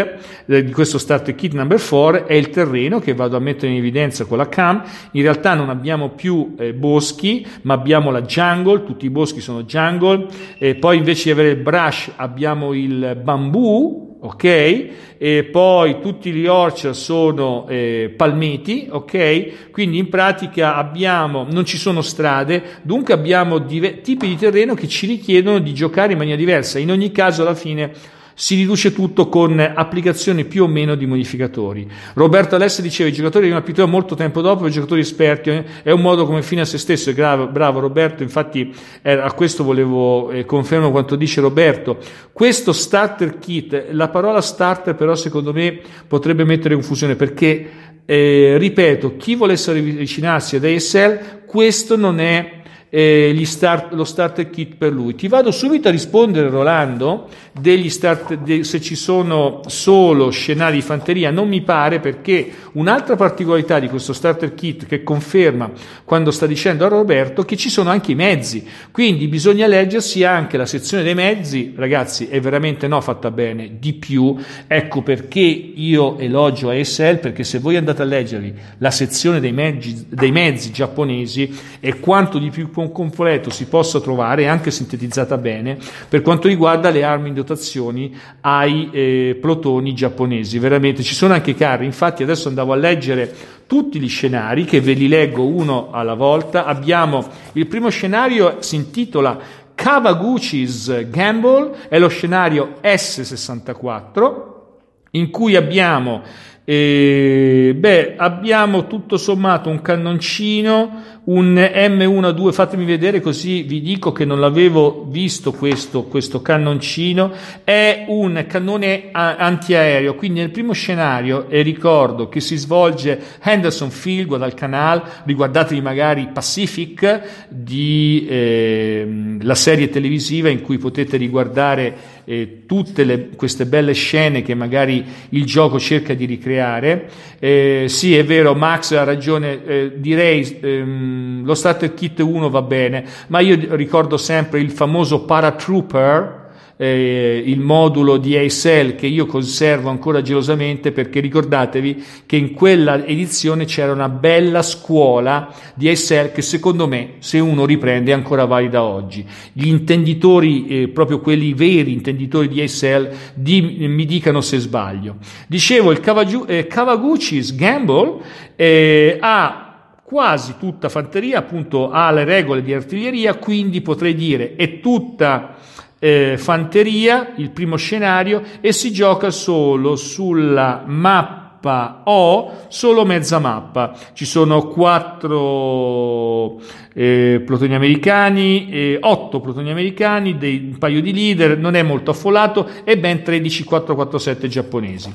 eh, di questo Starter Kit number 4, è il terreno che vado a mettere in evidenza con la CAM. In realtà non abbiamo più eh, boschi, ma abbiamo la jungle, tutti i boschi sono jungle, eh, poi invece di avere il brush abbiamo il bambù, ok? E poi tutti gli orchard sono eh, palmeti, ok? Quindi in pratica abbiamo, non ci sono strade, dunque abbiamo diver- tipi di terreno che ci richiedono di giocare in maniera diversa. In ogni caso alla fine si riduce tutto con applicazioni più o meno di modificatori. Roberto Alessi diceva i giocatori arrivano a Pitonio molto tempo dopo, i giocatori esperti, è un modo come fine a se stesso, è grave, bravo Roberto, infatti eh, a questo volevo eh, confermo quanto dice Roberto. Questo starter kit, la parola starter però secondo me potrebbe mettere confusione perché eh, ripeto, chi volesse avvicinarsi ad ASL, questo non è eh, start, lo starter kit per lui. Ti vado subito a rispondere, Rolando, start, de, se ci sono solo scenari di fanteria. Non mi pare perché un'altra particolarità di questo starter kit che conferma quando sta dicendo a Roberto che ci sono anche i mezzi. Quindi bisogna leggersi anche la sezione dei mezzi. Ragazzi, è veramente no fatta bene, di più. Ecco perché io elogio ASL perché se voi andate a leggervi la sezione dei mezzi, dei mezzi giapponesi è quanto di più un completo si possa trovare, anche sintetizzata bene, per quanto riguarda le armi in dotazione ai eh, plotoni giapponesi. Veramente ci sono anche carri, infatti adesso andavo a leggere tutti gli scenari che ve li leggo uno alla volta. Abbiamo il primo scenario si intitola Kawaguchi's Gamble, è lo scenario S64 in cui abbiamo e, beh, abbiamo tutto sommato un cannoncino, un m 1 2 fatemi vedere così vi dico che non l'avevo visto questo, questo cannoncino, è un cannone a- antiaereo, quindi nel primo scenario, e ricordo che si svolge Henderson Field, Guadalcanal, riguardatevi magari Pacific, di, eh, la serie televisiva in cui potete riguardare eh, tutte le, queste belle scene che magari il gioco cerca di ricreare. Eh, sì, è vero, Max ha ragione, eh, direi ehm, lo Starter Kit 1 va bene, ma io ricordo sempre il famoso Paratrooper eh, il modulo di ASL che io conservo ancora gelosamente perché ricordatevi che in quella edizione c'era una bella scuola di ASL che secondo me se uno riprende è ancora valida oggi. Gli intenditori, eh, proprio quelli veri intenditori di ASL, di, mi dicano se sbaglio. Dicevo, il Kawaju, eh, Kawaguchi's Gamble eh, ha quasi tutta fanteria, appunto ha le regole di artiglieria, quindi potrei dire è tutta eh, fanteria, il primo scenario, e si gioca solo sulla mappa o solo mezza mappa. Ci sono 4 eh, plotoni americani, eh, 8 plutoni americani, dei, un paio di leader, non è molto affollato e ben 13 447 giapponesi.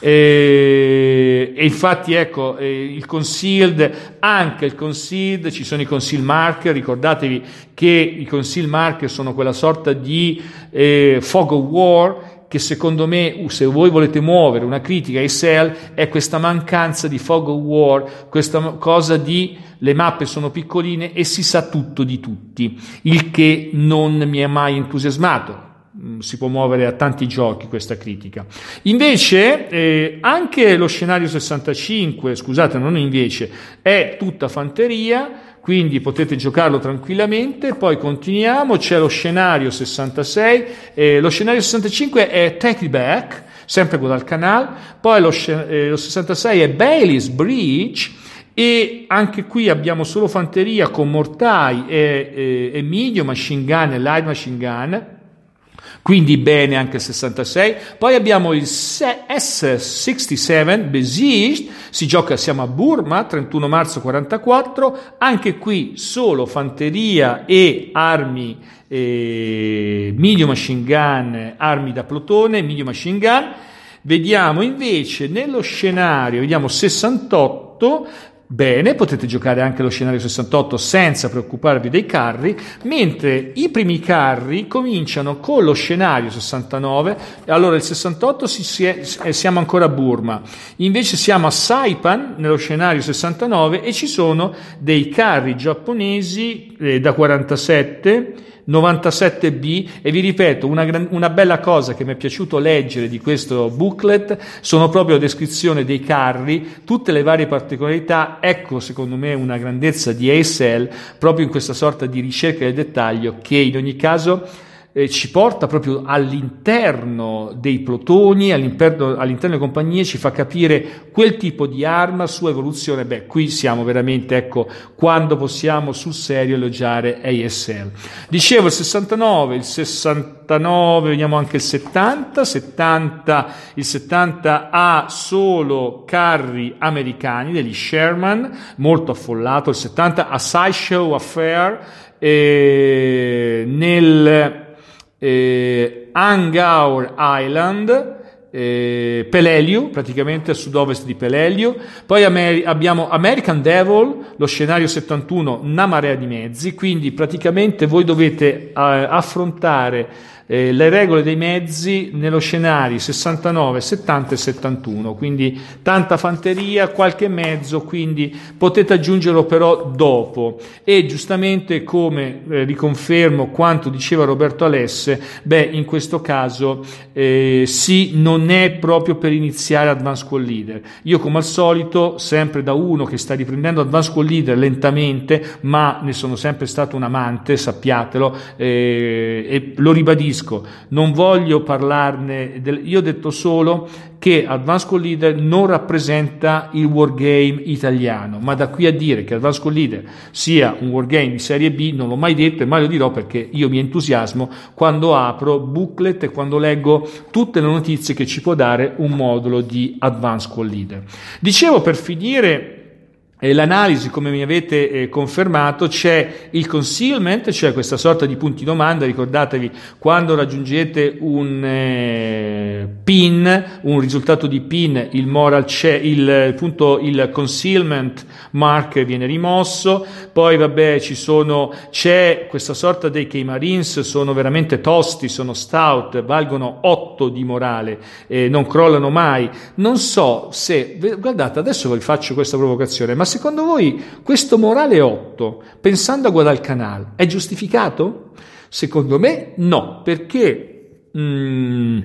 Eh, e infatti ecco eh, il concealed, anche il concealed, ci sono i conceal mark, ricordatevi che i conceal mark sono quella sorta di eh, fog of war che secondo me, se voi volete muovere una critica ai SEL, è questa mancanza di fog of war, questa cosa di le mappe sono piccoline e si sa tutto di tutti, il che non mi ha mai entusiasmato. Mm, si può muovere a tanti giochi questa critica. Invece, eh, anche lo scenario 65, scusate, non invece, è tutta fanteria quindi potete giocarlo tranquillamente, poi continuiamo, c'è lo scenario 66, eh, lo scenario 65 è Take It Back, sempre con Godal Canal, poi lo, eh, lo 66 è Bailey's Bridge e anche qui abbiamo solo fanteria con Mortai e, e Emilio Machine Gun e Light Machine Gun quindi bene anche il 66. Poi abbiamo il S67 Besieged, si gioca, siamo a Burma, 31 marzo 44, anche qui solo fanteria e armi, e eh, medium machine gun, armi da plotone, medium machine gun. Vediamo invece nello scenario, vediamo 68, Bene, potete giocare anche lo scenario 68 senza preoccuparvi dei carri, mentre i primi carri cominciano con lo scenario 69, allora il 68 si è, eh, siamo ancora a Burma, invece siamo a Saipan nello scenario 69 e ci sono dei carri giapponesi eh, da 47 97b e vi ripeto, una, gran, una bella cosa che mi è piaciuto leggere di questo booklet sono proprio la descrizione dei carri, tutte le varie particolarità, ecco secondo me una grandezza di ASL proprio in questa sorta di ricerca del dettaglio che in ogni caso eh, ci porta proprio all'interno dei plotoni, all'interno, all'interno, delle compagnie, ci fa capire quel tipo di arma, sua evoluzione. Beh, qui siamo veramente, ecco, quando possiamo sul serio elogiare ASL. Dicevo il 69, il 69, veniamo anche il 70, 70 il 70 ha solo carri americani degli Sherman, molto affollato, il 70 ha Sideshow Affair eh, nel eh, Angaur Island, eh, Peleliu, praticamente a sud-ovest di Peleliu. Poi Amer- abbiamo American Devil, lo scenario 71, una marea di mezzi, quindi praticamente voi dovete eh, affrontare eh, le regole dei mezzi nello scenario 69, 70 e 71, quindi tanta fanteria, qualche mezzo, quindi potete aggiungerlo però dopo. E giustamente come eh, riconfermo quanto diceva Roberto Alesse, beh in questo caso eh, sì, non è proprio per iniziare Advanced Call Leader. Io come al solito, sempre da uno che sta riprendendo Advanced Call Leader lentamente, ma ne sono sempre stato un amante, sappiatelo, eh, e lo ribadisco ribadisco, non voglio parlarne, del, io ho detto solo che Advanced Leader non rappresenta il wargame italiano, ma da qui a dire che Advanced Leader sia un wargame di serie B non l'ho mai detto e mai lo dirò perché io mi entusiasmo quando apro booklet e quando leggo tutte le notizie che ci può dare un modulo di Advanced Leader. Dicevo per finire l'analisi, come mi avete eh, confermato, c'è il concealment, cioè questa sorta di punti domanda, ricordatevi, quando raggiungete un eh, PIN, un risultato di PIN, il moral c'è, il, punto, il concealment mark viene rimosso, poi vabbè ci sono, c'è questa sorta dei che Marines sono veramente tosti, sono stout, valgono 8 di morale, eh, non crollano mai, non so se, guardate adesso vi faccio questa provocazione, ma secondo voi questo morale 8, pensando a Guadalcanal, è giustificato? Secondo me no, perché... Mm,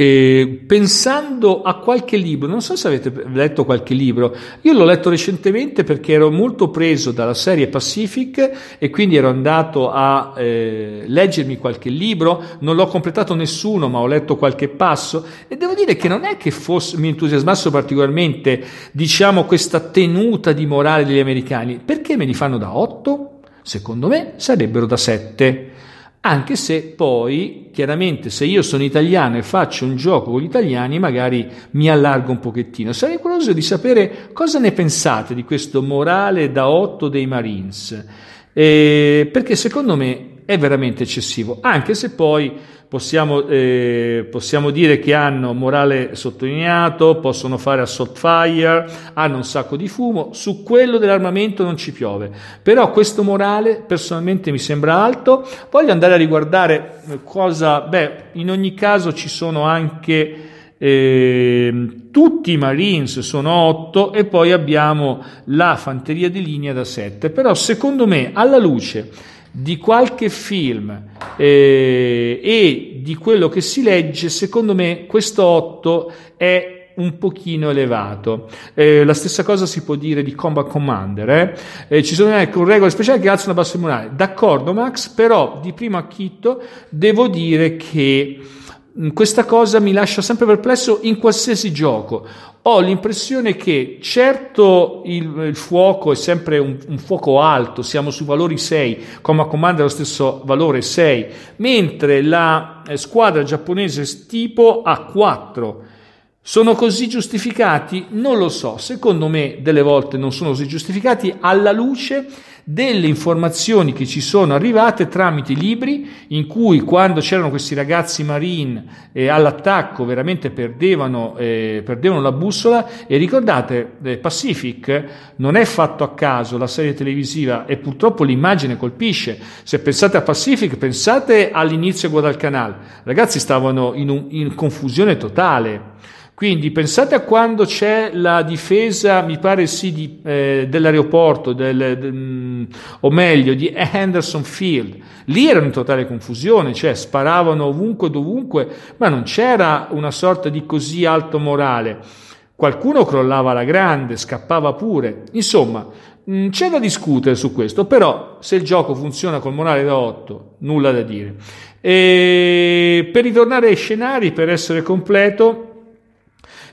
e pensando a qualche libro, non so se avete letto qualche libro, io l'ho letto recentemente perché ero molto preso dalla serie Pacific e quindi ero andato a eh, leggermi qualche libro, non l'ho completato nessuno ma ho letto qualche passo e devo dire che non è che fosse, mi entusiasmassero particolarmente diciamo questa tenuta di morale degli americani, perché me li fanno da 8? Secondo me sarebbero da 7 anche se poi chiaramente se io sono italiano e faccio un gioco con gli italiani magari mi allargo un pochettino. Sarei curioso di sapere cosa ne pensate di questo morale da 8 dei Marines, eh, perché secondo me è veramente eccessivo, anche se poi possiamo, eh, possiamo dire che hanno morale sottolineato, possono fare assault fire, hanno un sacco di fumo, su quello dell'armamento non ci piove, però questo morale personalmente mi sembra alto, voglio andare a riguardare eh, cosa, beh, in ogni caso ci sono anche... Eh, tutti i Marines sono 8 e poi abbiamo la fanteria di linea da 7, però secondo me alla luce di qualche film eh, e di quello che si legge, secondo me questo 8 è un pochino elevato. Eh, la stessa cosa si può dire di Combat Commander. Eh? Eh, ci sono ecco, regole speciali che alzano la bassa morale. D'accordo, Max, però di primo acchito devo dire che questa cosa mi lascia sempre perplesso in qualsiasi gioco. Ho l'impressione che certo il, il fuoco è sempre un, un, fuoco alto, siamo su valori 6, come Command è lo stesso valore 6, mentre la eh, squadra giapponese tipo ha 4. Sono così giustificati? Non lo so, secondo me delle volte non sono così giustificati alla luce delle informazioni che ci sono arrivate tramite i libri in cui quando c'erano questi ragazzi marine eh, all'attacco veramente perdevano, eh, perdevano, la bussola e ricordate eh, Pacific non è fatto a caso la serie televisiva e purtroppo l'immagine colpisce se pensate a Pacific pensate all'inizio Guadalcanal ragazzi stavano in, un, in confusione totale quindi pensate a quando c'è la difesa, mi pare sì, di, eh, dell'aeroporto, del, del, mm, o meglio di Henderson Field. Lì era in totale confusione, cioè sparavano ovunque e dovunque, ma non c'era una sorta di così alto morale. Qualcuno crollava alla grande, scappava pure. Insomma, mm, c'è da discutere su questo, però se il gioco funziona col morale da 8, nulla da dire. E per ritornare ai scenari, per essere completo,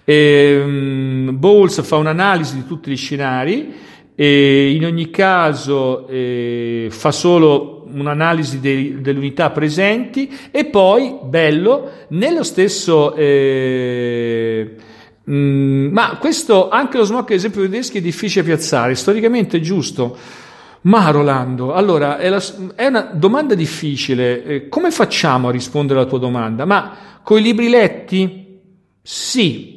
e, ehm, Bowles fa un'analisi di tutti gli scenari e in ogni caso eh, fa solo un'analisi dei, delle unità presenti e poi, bello, nello stesso... Eh, mh, mm, ma questo anche lo smock ad esempio tedeschi è difficile piazzare, storicamente è giusto. Ma Rolando, allora è, la, è una domanda difficile, eh, come facciamo a rispondere alla tua domanda? Ma coi libri letti? Sì,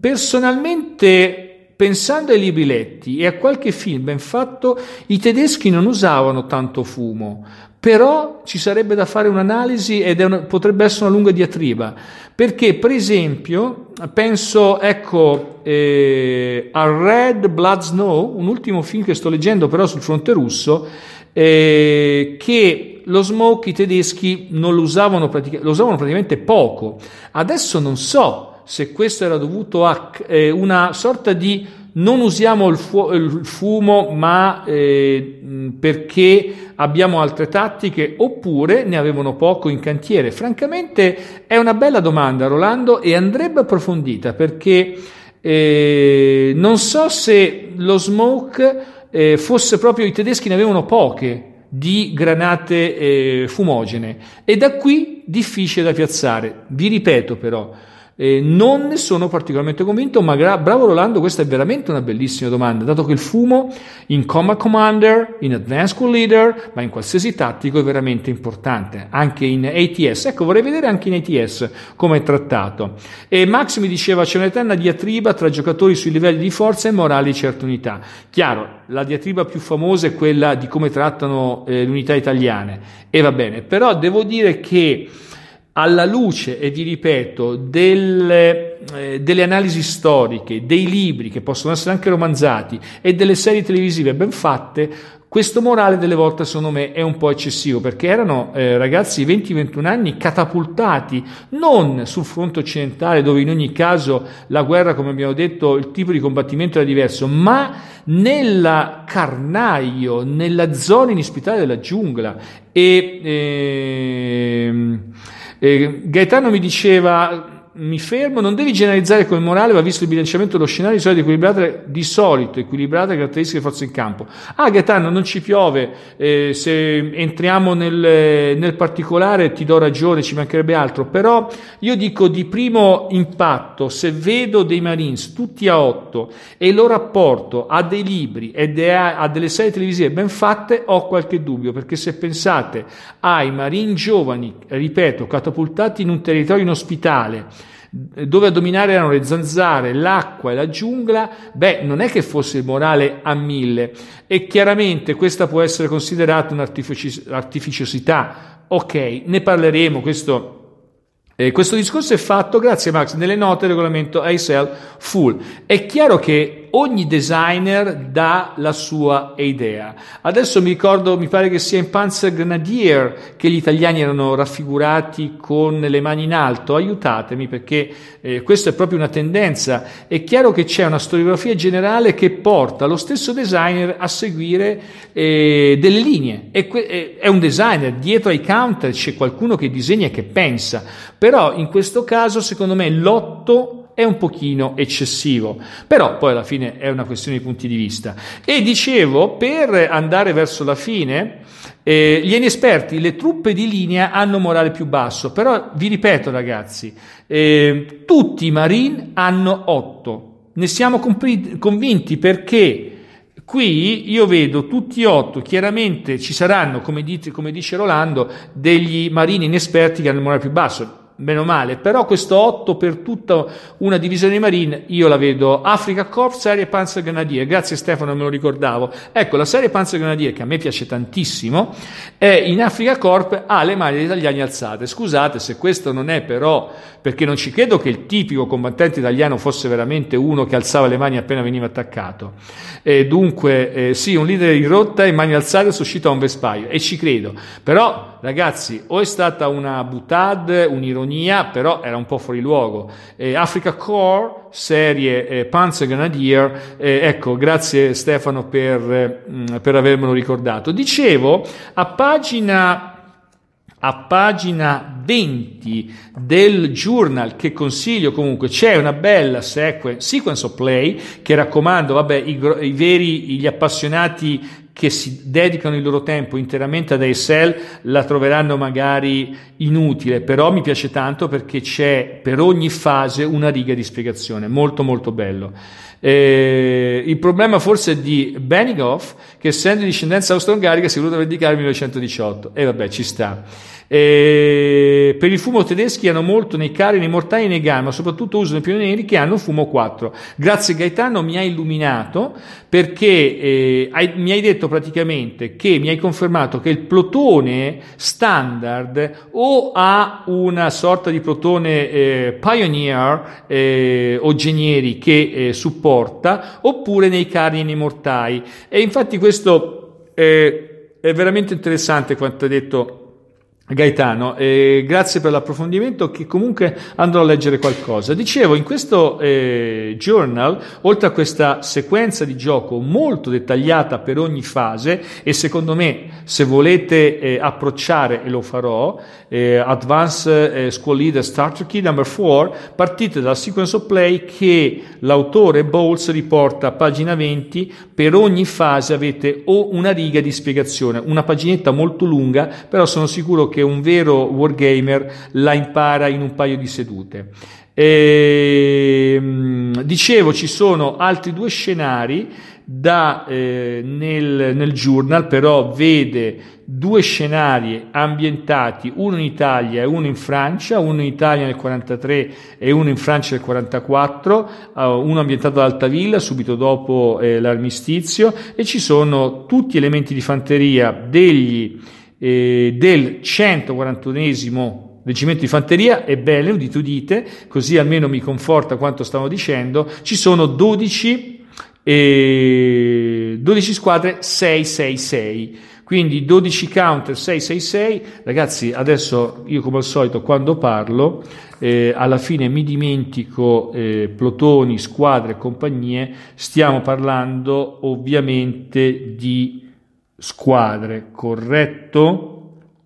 Personalmente, pensando ai libri letti e a qualche film ben fatto, i tedeschi non usavano tanto fumo, però ci sarebbe da fare un'analisi ed una, potrebbe essere una lunga diatriba, perché per esempio penso ecco, eh, a Red Blood Snow, un ultimo film che sto leggendo però sul fronte russo, eh, che lo smoke i tedeschi non lo usavano, pratica- lo usavano praticamente poco. Adesso non so se questo era dovuto a eh, una sorta di non usiamo il, fu- il fumo ma eh, perché abbiamo altre tattiche oppure ne avevano poco in cantiere? Francamente è una bella domanda Rolando e andrebbe approfondita perché eh, non so se lo smoke eh, fosse proprio i tedeschi ne avevano poche di granate eh, fumogene e da qui difficile da piazzare. Vi ripeto però, eh, non ne sono particolarmente convinto, ma gra- bravo Rolando, questa è veramente una bellissima domanda, dato che il fumo in Combat Commander, in Advanced School Leader, ma in qualsiasi tattico è veramente importante, anche in ATS. Ecco, vorrei vedere anche in ATS come è trattato. E eh, Max mi diceva c'è un'eterna diatriba tra giocatori sui livelli di forza e morale di certe unità. Chiaro, la diatriba più famosa è quella di come trattano eh, le unità italiane, e va bene, però devo dire che alla luce, e vi ripeto, delle, eh, delle, analisi storiche, dei libri che possono essere anche romanzati e delle serie televisive ben fatte, questo morale delle volte secondo me è un po' eccessivo perché erano eh, ragazzi 20-21 anni catapultati non sul fronte occidentale dove in ogni caso la guerra, come abbiamo detto, il tipo di combattimento era diverso, ma nel carnaio, nella zona inispitale della giungla e... Eh, eh, Gaetano mi diceva mi fermo, non devi generalizzare come morale, va visto il bilanciamento dello scenario di solito equilibrato, di solito equilibrate caratteristiche delle forze in campo. Ah, Gaetano, non ci piove, eh, se entriamo nel, nel, particolare ti do ragione, ci mancherebbe altro, però io dico di primo impatto, se vedo dei Marines tutti a 8 e lo rapporto a dei libri e a, a delle serie televisive ben fatte, ho qualche dubbio, perché se pensate ai Marines giovani, ripeto, catapultati in un territorio inospitale, dove a dominare erano le zanzare, l'acqua e la giungla, beh, non è che fosse il morale a mille. E chiaramente questa può essere considerata un'artificiosità. Ok, ne parleremo, questo... Eh, questo discorso è fatto, grazie Max, nelle note del regolamento ASL Full. È chiaro che ogni designer dà la sua idea. Adesso mi ricordo, mi pare che sia in Panzer Grenadier che gli italiani erano raffigurati con le mani in alto, aiutatemi perché eh, questa è proprio una tendenza. È chiaro che c'è una storiografia generale che porta lo stesso designer a seguire eh, delle linee. E eh, è un designer, dietro ai counter c'è qualcuno che disegna e che pensa, però in questo caso secondo me l'otto è un pochino eccessivo, però poi alla fine è una questione di punti di vista. E dicevo, per andare verso la fine, eh, gli inesperti, le truppe di linea hanno morale più basso, però vi ripeto ragazzi, eh, tutti i marine hanno 8, ne siamo compri- convinti perché... Qui io vedo tutti e otto, chiaramente ci saranno, come, dite, come dice Rolando, degli marini inesperti che hanno il morale più basso meno male, però questo 8 per tutta una divisione di Marine io la vedo Africa Corps, serie Panzer Grenadier, grazie Stefano me lo ricordavo, ecco la serie Panzer Grenadier che a me piace tantissimo è in Africa Corps ha le maglie italiani alzate, scusate se questo non è però, perché non ci credo che il tipico combattente italiano fosse veramente uno che alzava le mani appena veniva attaccato, e dunque eh, sì un leader in rotta e mani alzate suscita un vespaio e ci credo, però ragazzi o è stata una butade, un'ironia ironia, però era un po' fuori luogo. Eh, Africa Core, serie eh, Panzer Grenadier, eh, ecco, grazie Stefano per, mm, per avermelo ricordato. Dicevo, a pagina a pagina 20 del journal che consiglio comunque c'è una bella sequen- sequence of play che raccomando vabbè i, gro- i veri gli appassionati che si dedicano il loro tempo interamente ad ASL la troveranno magari inutile, però mi piace tanto perché c'è per ogni fase una riga di spiegazione, molto molto bello. Eh, il problema forse è di Benigoff, che essendo di discendenza austro-ungarica si è voluto vendicare nel 1918, e vabbè ci sta. Eh, per il fumo tedeschi hanno molto nei cari, nei mortai e nei gamma, soprattutto usano i pionieri che hanno fumo 4. Grazie Gaetano mi hai illuminato perché eh, hai, mi hai detto praticamente che mi hai confermato che il plotone standard o ha una sorta di plotone eh, pioneer eh, o genieri che eh, supporta oppure nei cari e nei mortai. E infatti questo eh, è veramente interessante quanto hai detto Gaetano, eh, grazie per l'approfondimento che comunque andrò a leggere qualcosa. Dicevo, in questo eh, journal, oltre a questa sequenza di gioco molto dettagliata per ogni fase e secondo me se volete eh, approcciare, e lo farò, eh, Advanced eh, School Leader Starter Key number 4, partite dal sequence of play che l'autore Bowles riporta a pagina 20, per ogni fase avete o una riga di spiegazione, una paginetta molto lunga, però sono sicuro che che un vero wargamer la impara in un paio di sedute. E, ehm, dicevo, ci sono altri due scenari da, eh, nel, nel, journal, però vede due scenari ambientati, uno in Italia e uno in Francia, uno in Italia nel 43 e uno in Francia nel 44, uh, eh, uno ambientato ad Altavilla subito dopo eh, l'armistizio e ci sono tutti elementi di fanteria degli eh, del 141 reggimento di fanteria, ebbene, udite, udite, così almeno mi conforta quanto stavo dicendo, ci sono 12, eh, 12 squadre 666 quindi 12 counter 666 ragazzi adesso io come al solito quando parlo eh, alla fine mi dimentico eh, plotoni squadre e compagnie stiamo parlando ovviamente di squadre, corretto?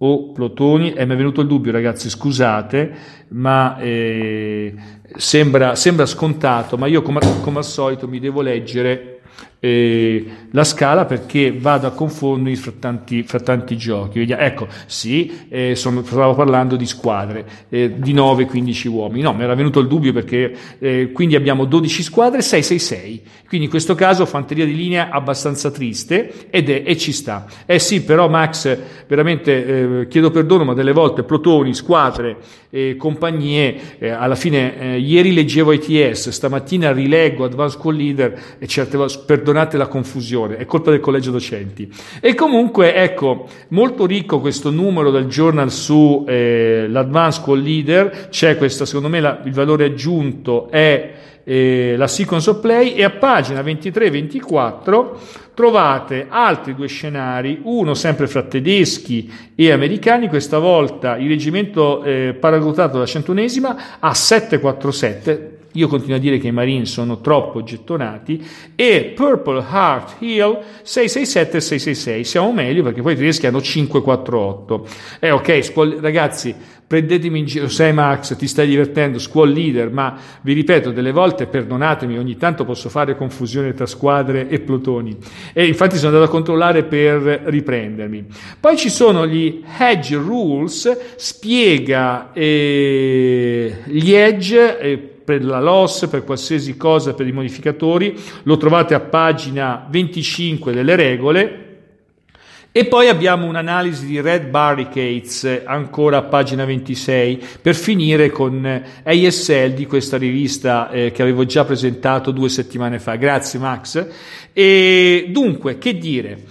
o Plotoni, e eh, mi è venuto il dubbio ragazzi, scusate, ma eh, sembra, sembra, scontato, ma io come, come, al solito mi devo leggere eh, la scala perché vado a confondermi fra tanti, fra tanti giochi. Ecco, sì, eh, sono, stavo parlando di squadre eh, di 9-15 uomini. No, mi era venuto il dubbio perché eh, quindi abbiamo 12 squadre, 6-6-6. Quindi in questo caso fanteria di linea abbastanza triste ed è, e ci sta. Eh sì, però Max, veramente eh, chiedo perdono, ma delle volte plotoni, squadre, eh, compagnie, alla fine ieri leggevo ITS, stamattina rileggo Advanced Call Leader e certe volte, perdono, perdonate la confusione, è colpa del collegio docenti. E comunque, ecco, molto ricco questo numero del journal sull'Advanced eh, Call Leader, c'è questa, secondo me la, il valore aggiunto è eh, la sequence of play e a pagina 23-24 trovate altri due scenari, uno sempre fra tedeschi e americani, questa volta il reggimento eh, paracutato dalla centunesima a 747, io continuo a dire che i Marine sono troppo gettonati e Purple Heart Hill 667 e 666. Siamo meglio perché poi i tedeschi hanno 548. Eh ok, scuol- ragazzi, prendetemi in giro, sei Max, ti stai divertendo, squall leader, ma vi ripeto, delle volte, perdonatemi, ogni tanto posso fare confusione tra squadre e plotoni. E infatti sono andato a controllare per riprendermi. Poi ci sono gli Hedge Rules, spiega eh, gli Hedge... Eh, per la LOS, per qualsiasi cosa, per i modificatori, lo trovate a pagina 25 delle regole. E poi abbiamo un'analisi di Red Barricades, ancora a pagina 26, per finire con ASL di questa rivista eh, che avevo già presentato due settimane fa. Grazie Max. E dunque, che dire?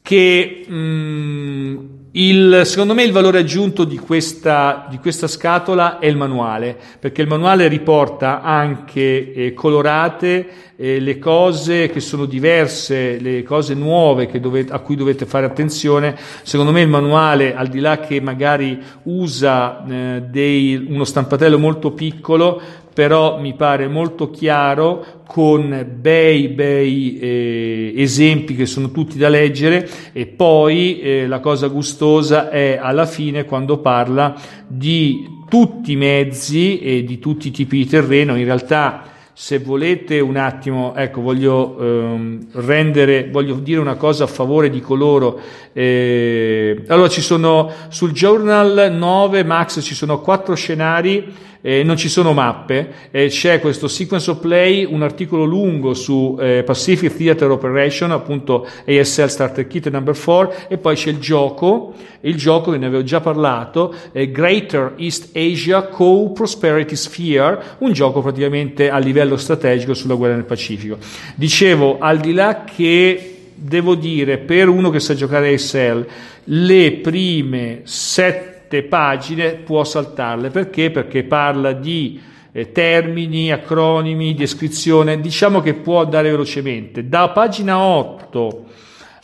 Che mh, mm, il, secondo me il valore aggiunto di questa, di questa, scatola è il manuale, perché il manuale riporta anche eh, colorate eh, le cose che sono diverse, le cose nuove dovete, a cui dovete fare attenzione. Secondo me il manuale, al di là che magari usa eh, dei, uno stampatello molto piccolo, però mi pare molto chiaro con bei, bei eh, esempi che sono tutti da leggere e poi eh, la cosa gustosa è alla fine quando parla di tutti i mezzi e di tutti i tipi di terreno, in realtà se volete un attimo, ecco, voglio ehm, rendere, voglio dire una cosa a favore di coloro. Eh, allora ci sono sul Journal 9 Max ci sono quattro scenari eh, non ci sono mappe, eh, c'è questo sequence of play, un articolo lungo su eh, Pacific Theater Operation, appunto ASL Starter Kit number 4, e poi c'è il gioco, il gioco che ne avevo già parlato, eh, Greater East Asia Co-Prosperity Sphere, un gioco praticamente a livello strategico sulla guerra nel Pacifico. Dicevo, al di là che devo dire, per uno che sa giocare ASL, le prime sette sette pagine può saltarle. Perché? Perché parla di eh, termini, acronimi, descrizione, diciamo che può andare velocemente. Da pagina 8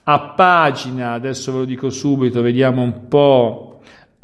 a pagina, adesso ve lo dico subito, vediamo un po',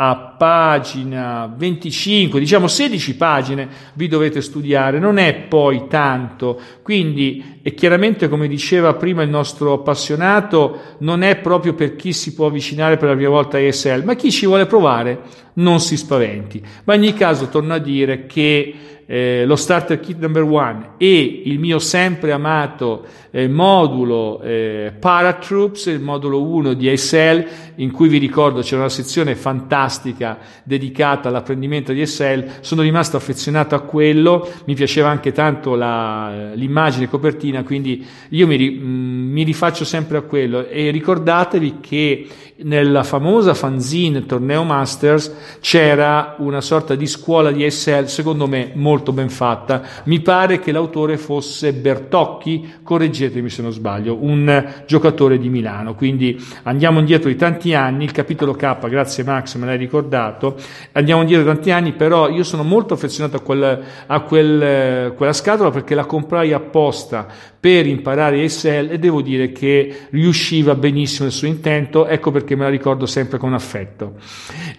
a pagina 25, diciamo 16 pagine, vi dovete studiare, non è poi tanto. Quindi, e chiaramente come diceva prima il nostro appassionato, non è proprio per chi si può avvicinare per la prima volta a ESL, ma chi ci vuole provare non si spaventi. Ma in ogni caso torno a dire che eh, lo starter kit number one e il mio sempre amato eh, modulo eh, Paratroops, il modulo 1 di ESL, in cui vi ricordo c'è una sezione fantastica dedicata all'apprendimento di Excel, sono rimasto affezionato a quello, mi piaceva anche tanto la, l'immagine copertina, quindi io mi, mm, mi rifaccio sempre a quello e ricordatevi che nella famosa fanzine Torneo Masters c'era una sorta di scuola di SL, secondo me molto ben fatta. Mi pare che l'autore fosse Bertocchi, correggetemi se non sbaglio, un giocatore di Milano. Quindi andiamo indietro di tanti anni, il capitolo K, grazie Max, me l'hai ricordato. Andiamo indietro di tanti anni, però io sono molto affezionato a, quel, a quel, quella scatola perché la comprai apposta per imparare Excel e devo dire che riusciva benissimo il suo intento, ecco perché me la ricordo sempre con affetto.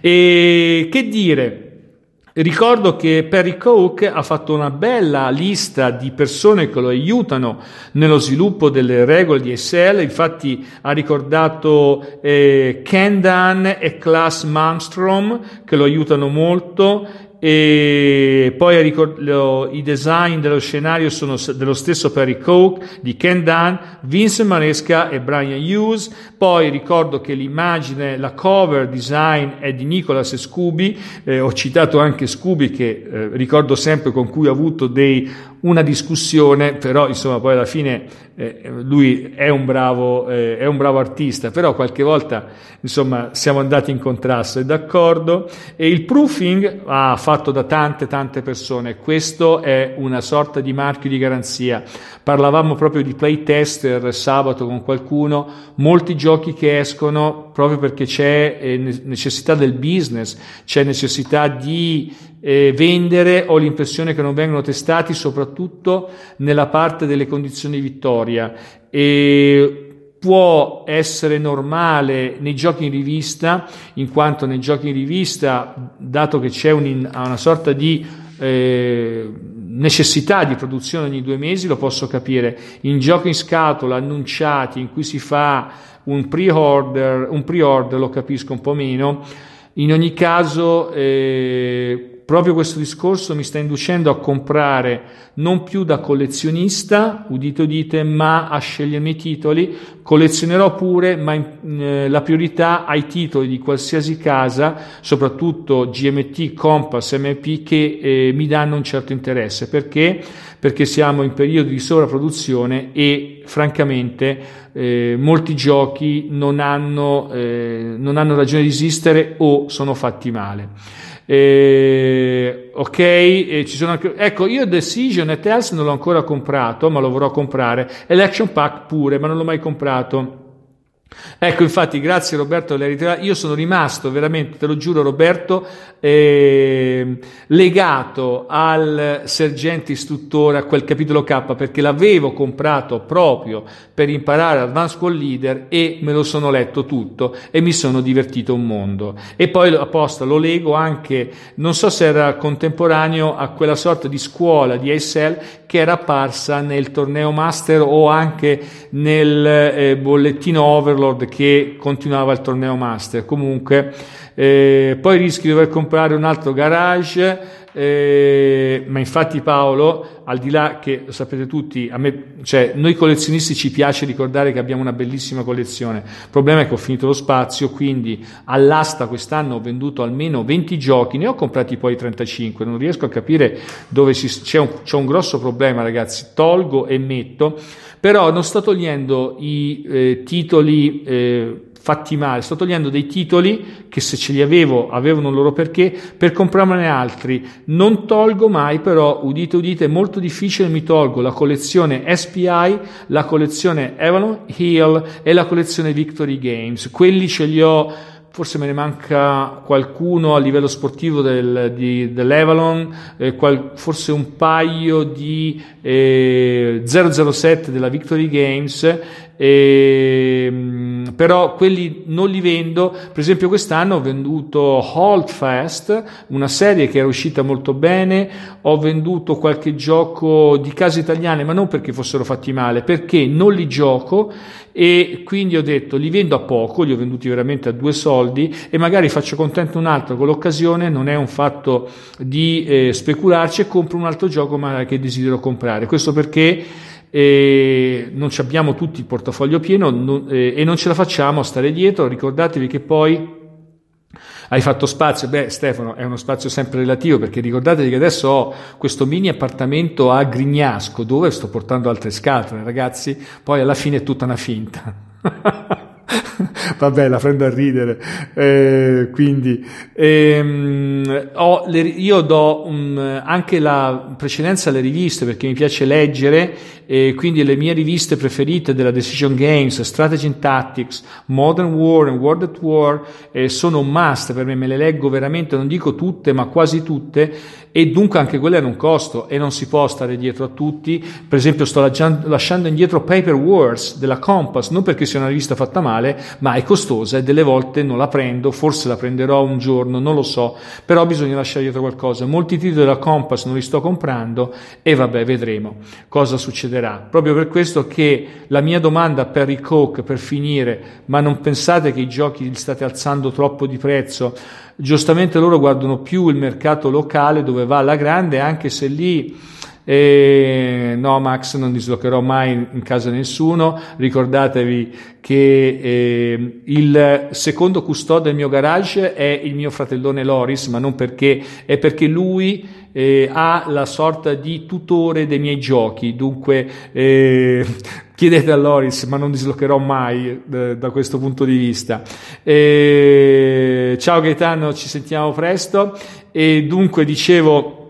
E che dire? Ricordo che Perry Coke ha fatto una bella lista di persone che lo aiutano nello sviluppo delle regole di Excel, infatti ha ricordato eh, Kendan e Klaas Malmstrom che lo aiutano molto, e poi ricordo, i design dello scenario sono dello stesso Perry Coke, di Ken Dunn, Vince Maresca e Brian Hughes, poi ricordo che l'immagine, la cover design è di Nicholas Scooby eh, ho citato anche Scooby che eh, ricordo sempre con cui ho avuto dei una discussione, però insomma poi alla fine eh, lui è un, bravo, eh, è un bravo artista, però qualche volta insomma siamo andati in contrasto, è d'accordo? E il proofing ha ah, fatto da tante tante persone, questo è una sorta di marchio di garanzia. Parlavamo proprio di playtester sabato con qualcuno, molti giochi che escono proprio perché c'è eh, necessità del business, c'è necessità di eh, vendere, ho l'impressione che non vengono testati soprattutto nella parte delle condizioni di vittoria e può essere normale nei giochi in rivista, in quanto nei giochi in rivista, dato che c'è un, una sorta di eh, necessità di produzione ogni due mesi, lo posso capire. In giochi in scatola annunciati, in cui si fa un pre-order, un pre-order lo capisco un po' meno. In ogni caso, eh, Proprio questo discorso mi sta inducendo a comprare non più da collezionista, udito dite, ma a scegliermi i titoli. Collezionerò pure, ma eh, la priorità ai titoli di qualsiasi casa, soprattutto GMT, Compass, MP, che eh, mi danno un certo interesse. Perché? Perché siamo in periodo di sovrapproduzione e francamente eh, molti giochi non hanno, eh, non hanno ragione di esistere o sono fatti male. Eh, ok, eh, ci sono anche... Ecco, io Decision e Tales non l'ho ancora comprato, ma lo vorrò comprare. E l'Action Pack pure, ma non l'ho mai comprato. Ecco, infatti, grazie Roberto della Io sono rimasto veramente, te lo giuro, Roberto, eh, legato al sergente istruttore, a quel capitolo K, perché l'avevo comprato proprio per imparare Advanced Call Leader e me lo sono letto tutto e mi sono divertito un mondo. E poi apposta lo leggo anche, non so se era contemporaneo a quella sorta di scuola di ASL che era apparsa nel torneo Master o anche nel eh, bollettino Overlord Warlord che continuava il torneo Master. Comunque, eh, poi rischi di dover comprare un altro garage. Eh, ma infatti Paolo, al di là che lo sapete tutti, a me, cioè, noi collezionisti ci piace ricordare che abbiamo una bellissima collezione. Il problema è che ho finito lo spazio, quindi all'asta quest'anno ho venduto almeno 20 giochi, ne ho comprati poi 35. Non riesco a capire dove si, c'è, un, c'è un grosso problema, ragazzi. Tolgo e metto però non sto togliendo i eh, titoli eh, fatti male, sto togliendo dei titoli che se ce li avevo avevano un loro perché per comprarne altri. Non tolgo mai però, udite udite, è molto difficile, mi tolgo la collezione SPI, la collezione Avalon Hill e la collezione Victory Games. Quelli ce li ho forse me ne manca qualcuno a livello sportivo del, di, dell'Evalon, eh, qual, forse un paio di eh, 007 della Victory Games e, ehm, però quelli non li vendo. Per esempio, quest'anno ho venduto Hold Fast, una serie che era uscita molto bene. Ho venduto qualche gioco di case italiane, ma non perché fossero fatti male, perché non li gioco e quindi ho detto li vendo a poco, li ho venduti veramente a due soldi e magari faccio contento un altro con l'occasione. Non è un fatto di eh, specularci e compro un altro gioco ma che desidero comprare. Questo perché e non abbiamo tutti il portafoglio pieno e non ce la facciamo a stare dietro, ricordatevi che poi hai fatto spazio, beh Stefano è uno spazio sempre relativo perché ricordatevi che adesso ho questo mini appartamento a Grignasco dove sto portando altre scatole ragazzi, poi alla fine è tutta una finta. vabbè la prendo a ridere, eh, quindi ehm, le, io do um, anche la precedenza alle riviste perché mi piace leggere e quindi le mie riviste preferite della Decision Games, Strategy and Tactics, Modern War and World at War eh, sono un must per me, me le leggo veramente, non dico tutte ma quasi tutte e dunque anche quelle hanno un costo e non si può stare dietro a tutti, per esempio sto lasciando indietro Paper Wars della Compass, non perché sia una rivista fatta male, ma è costosa e delle volte non la prendo, forse la prenderò un giorno, non lo so, però bisogna lasciare dietro qualcosa. Molti titoli della Compass non li sto comprando e vabbè, vedremo cosa succederà. Proprio per questo che la mia domanda per i Coke, per finire, ma non pensate che i giochi li state alzando troppo di prezzo? Giustamente loro guardano più il mercato locale dove va alla grande, anche se lì e no, Max, non dislocherò mai in casa nessuno. Ricordatevi che eh, il secondo custode del mio garage è il mio fratellone Loris, ma non perché, è perché lui. Eh, ha la sorta di tutore dei miei giochi, dunque eh, chiedete a Loris, ma non dislocherò mai eh, da questo punto di vista. Ehm, ciao Gaetano, ci sentiamo presto. E dunque dicevo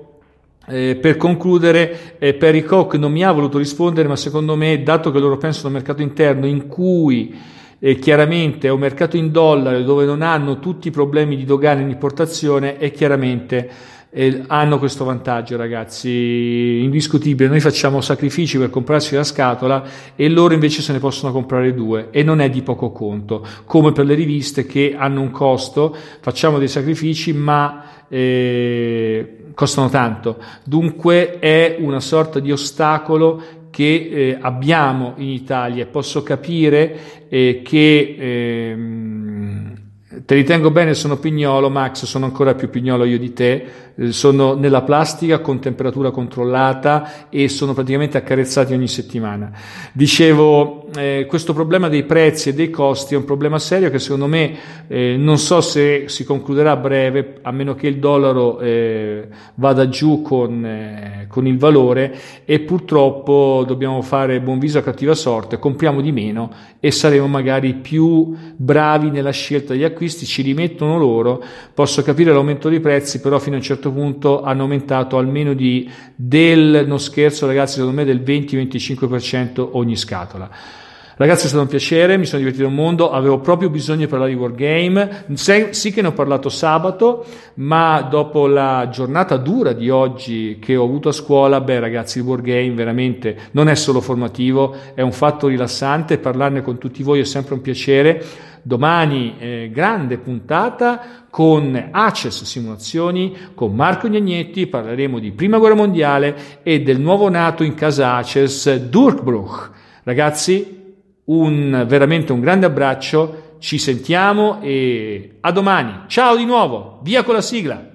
eh, per concludere, eh, Perry Koch non mi ha voluto rispondere, ma secondo me, dato che loro pensano al mercato interno in cui eh, chiaramente è un mercato in dollari dove non hanno tutti i problemi di dogana in importazione è chiaramente eh, hanno questo vantaggio ragazzi indiscutibile noi facciamo sacrifici per comprarsi la scatola e loro invece se ne possono comprare due e non è di poco conto come per le riviste che hanno un costo facciamo dei sacrifici ma eh, costano tanto, dunque è una sorta di ostacolo che eh, abbiamo in Italia. Posso capire eh, che ehm, te ritengo bene, sono pignolo, Max, sono ancora più pignolo io di te, eh, sono nella plastica con temperatura controllata e sono praticamente accarezzati ogni settimana. Dicevo eh, questo problema dei prezzi e dei costi è un problema serio che secondo me eh, non so se si concluderà a breve, a meno che il dollaro eh, vada giù con, eh, con, il valore e purtroppo dobbiamo fare buon viso a cattiva sorte, compriamo di meno e saremo magari più bravi nella scelta degli acquisti, ci rimettono loro, posso capire l'aumento dei prezzi, però fino a un certo punto hanno aumentato almeno di, del, non scherzo ragazzi, secondo me del 20-25% ogni scatola. Ragazzi, è stato un piacere, mi sono divertito un mondo, avevo proprio bisogno di parlare di Wargame. Sì che ne ho parlato sabato, ma dopo la giornata dura di oggi che ho avuto a scuola, beh ragazzi, il Wargame veramente non è solo formativo, è un fatto rilassante, parlarne con tutti voi è sempre un piacere. Domani eh, grande puntata con Access Simulazioni, con Marco Gnagnetti, parleremo di Prima Guerra Mondiale e del nuovo nato in casa Access, Durkbruch. Ragazzi, un, veramente un grande abbraccio, ci sentiamo e a domani. Ciao di nuovo, via con la sigla.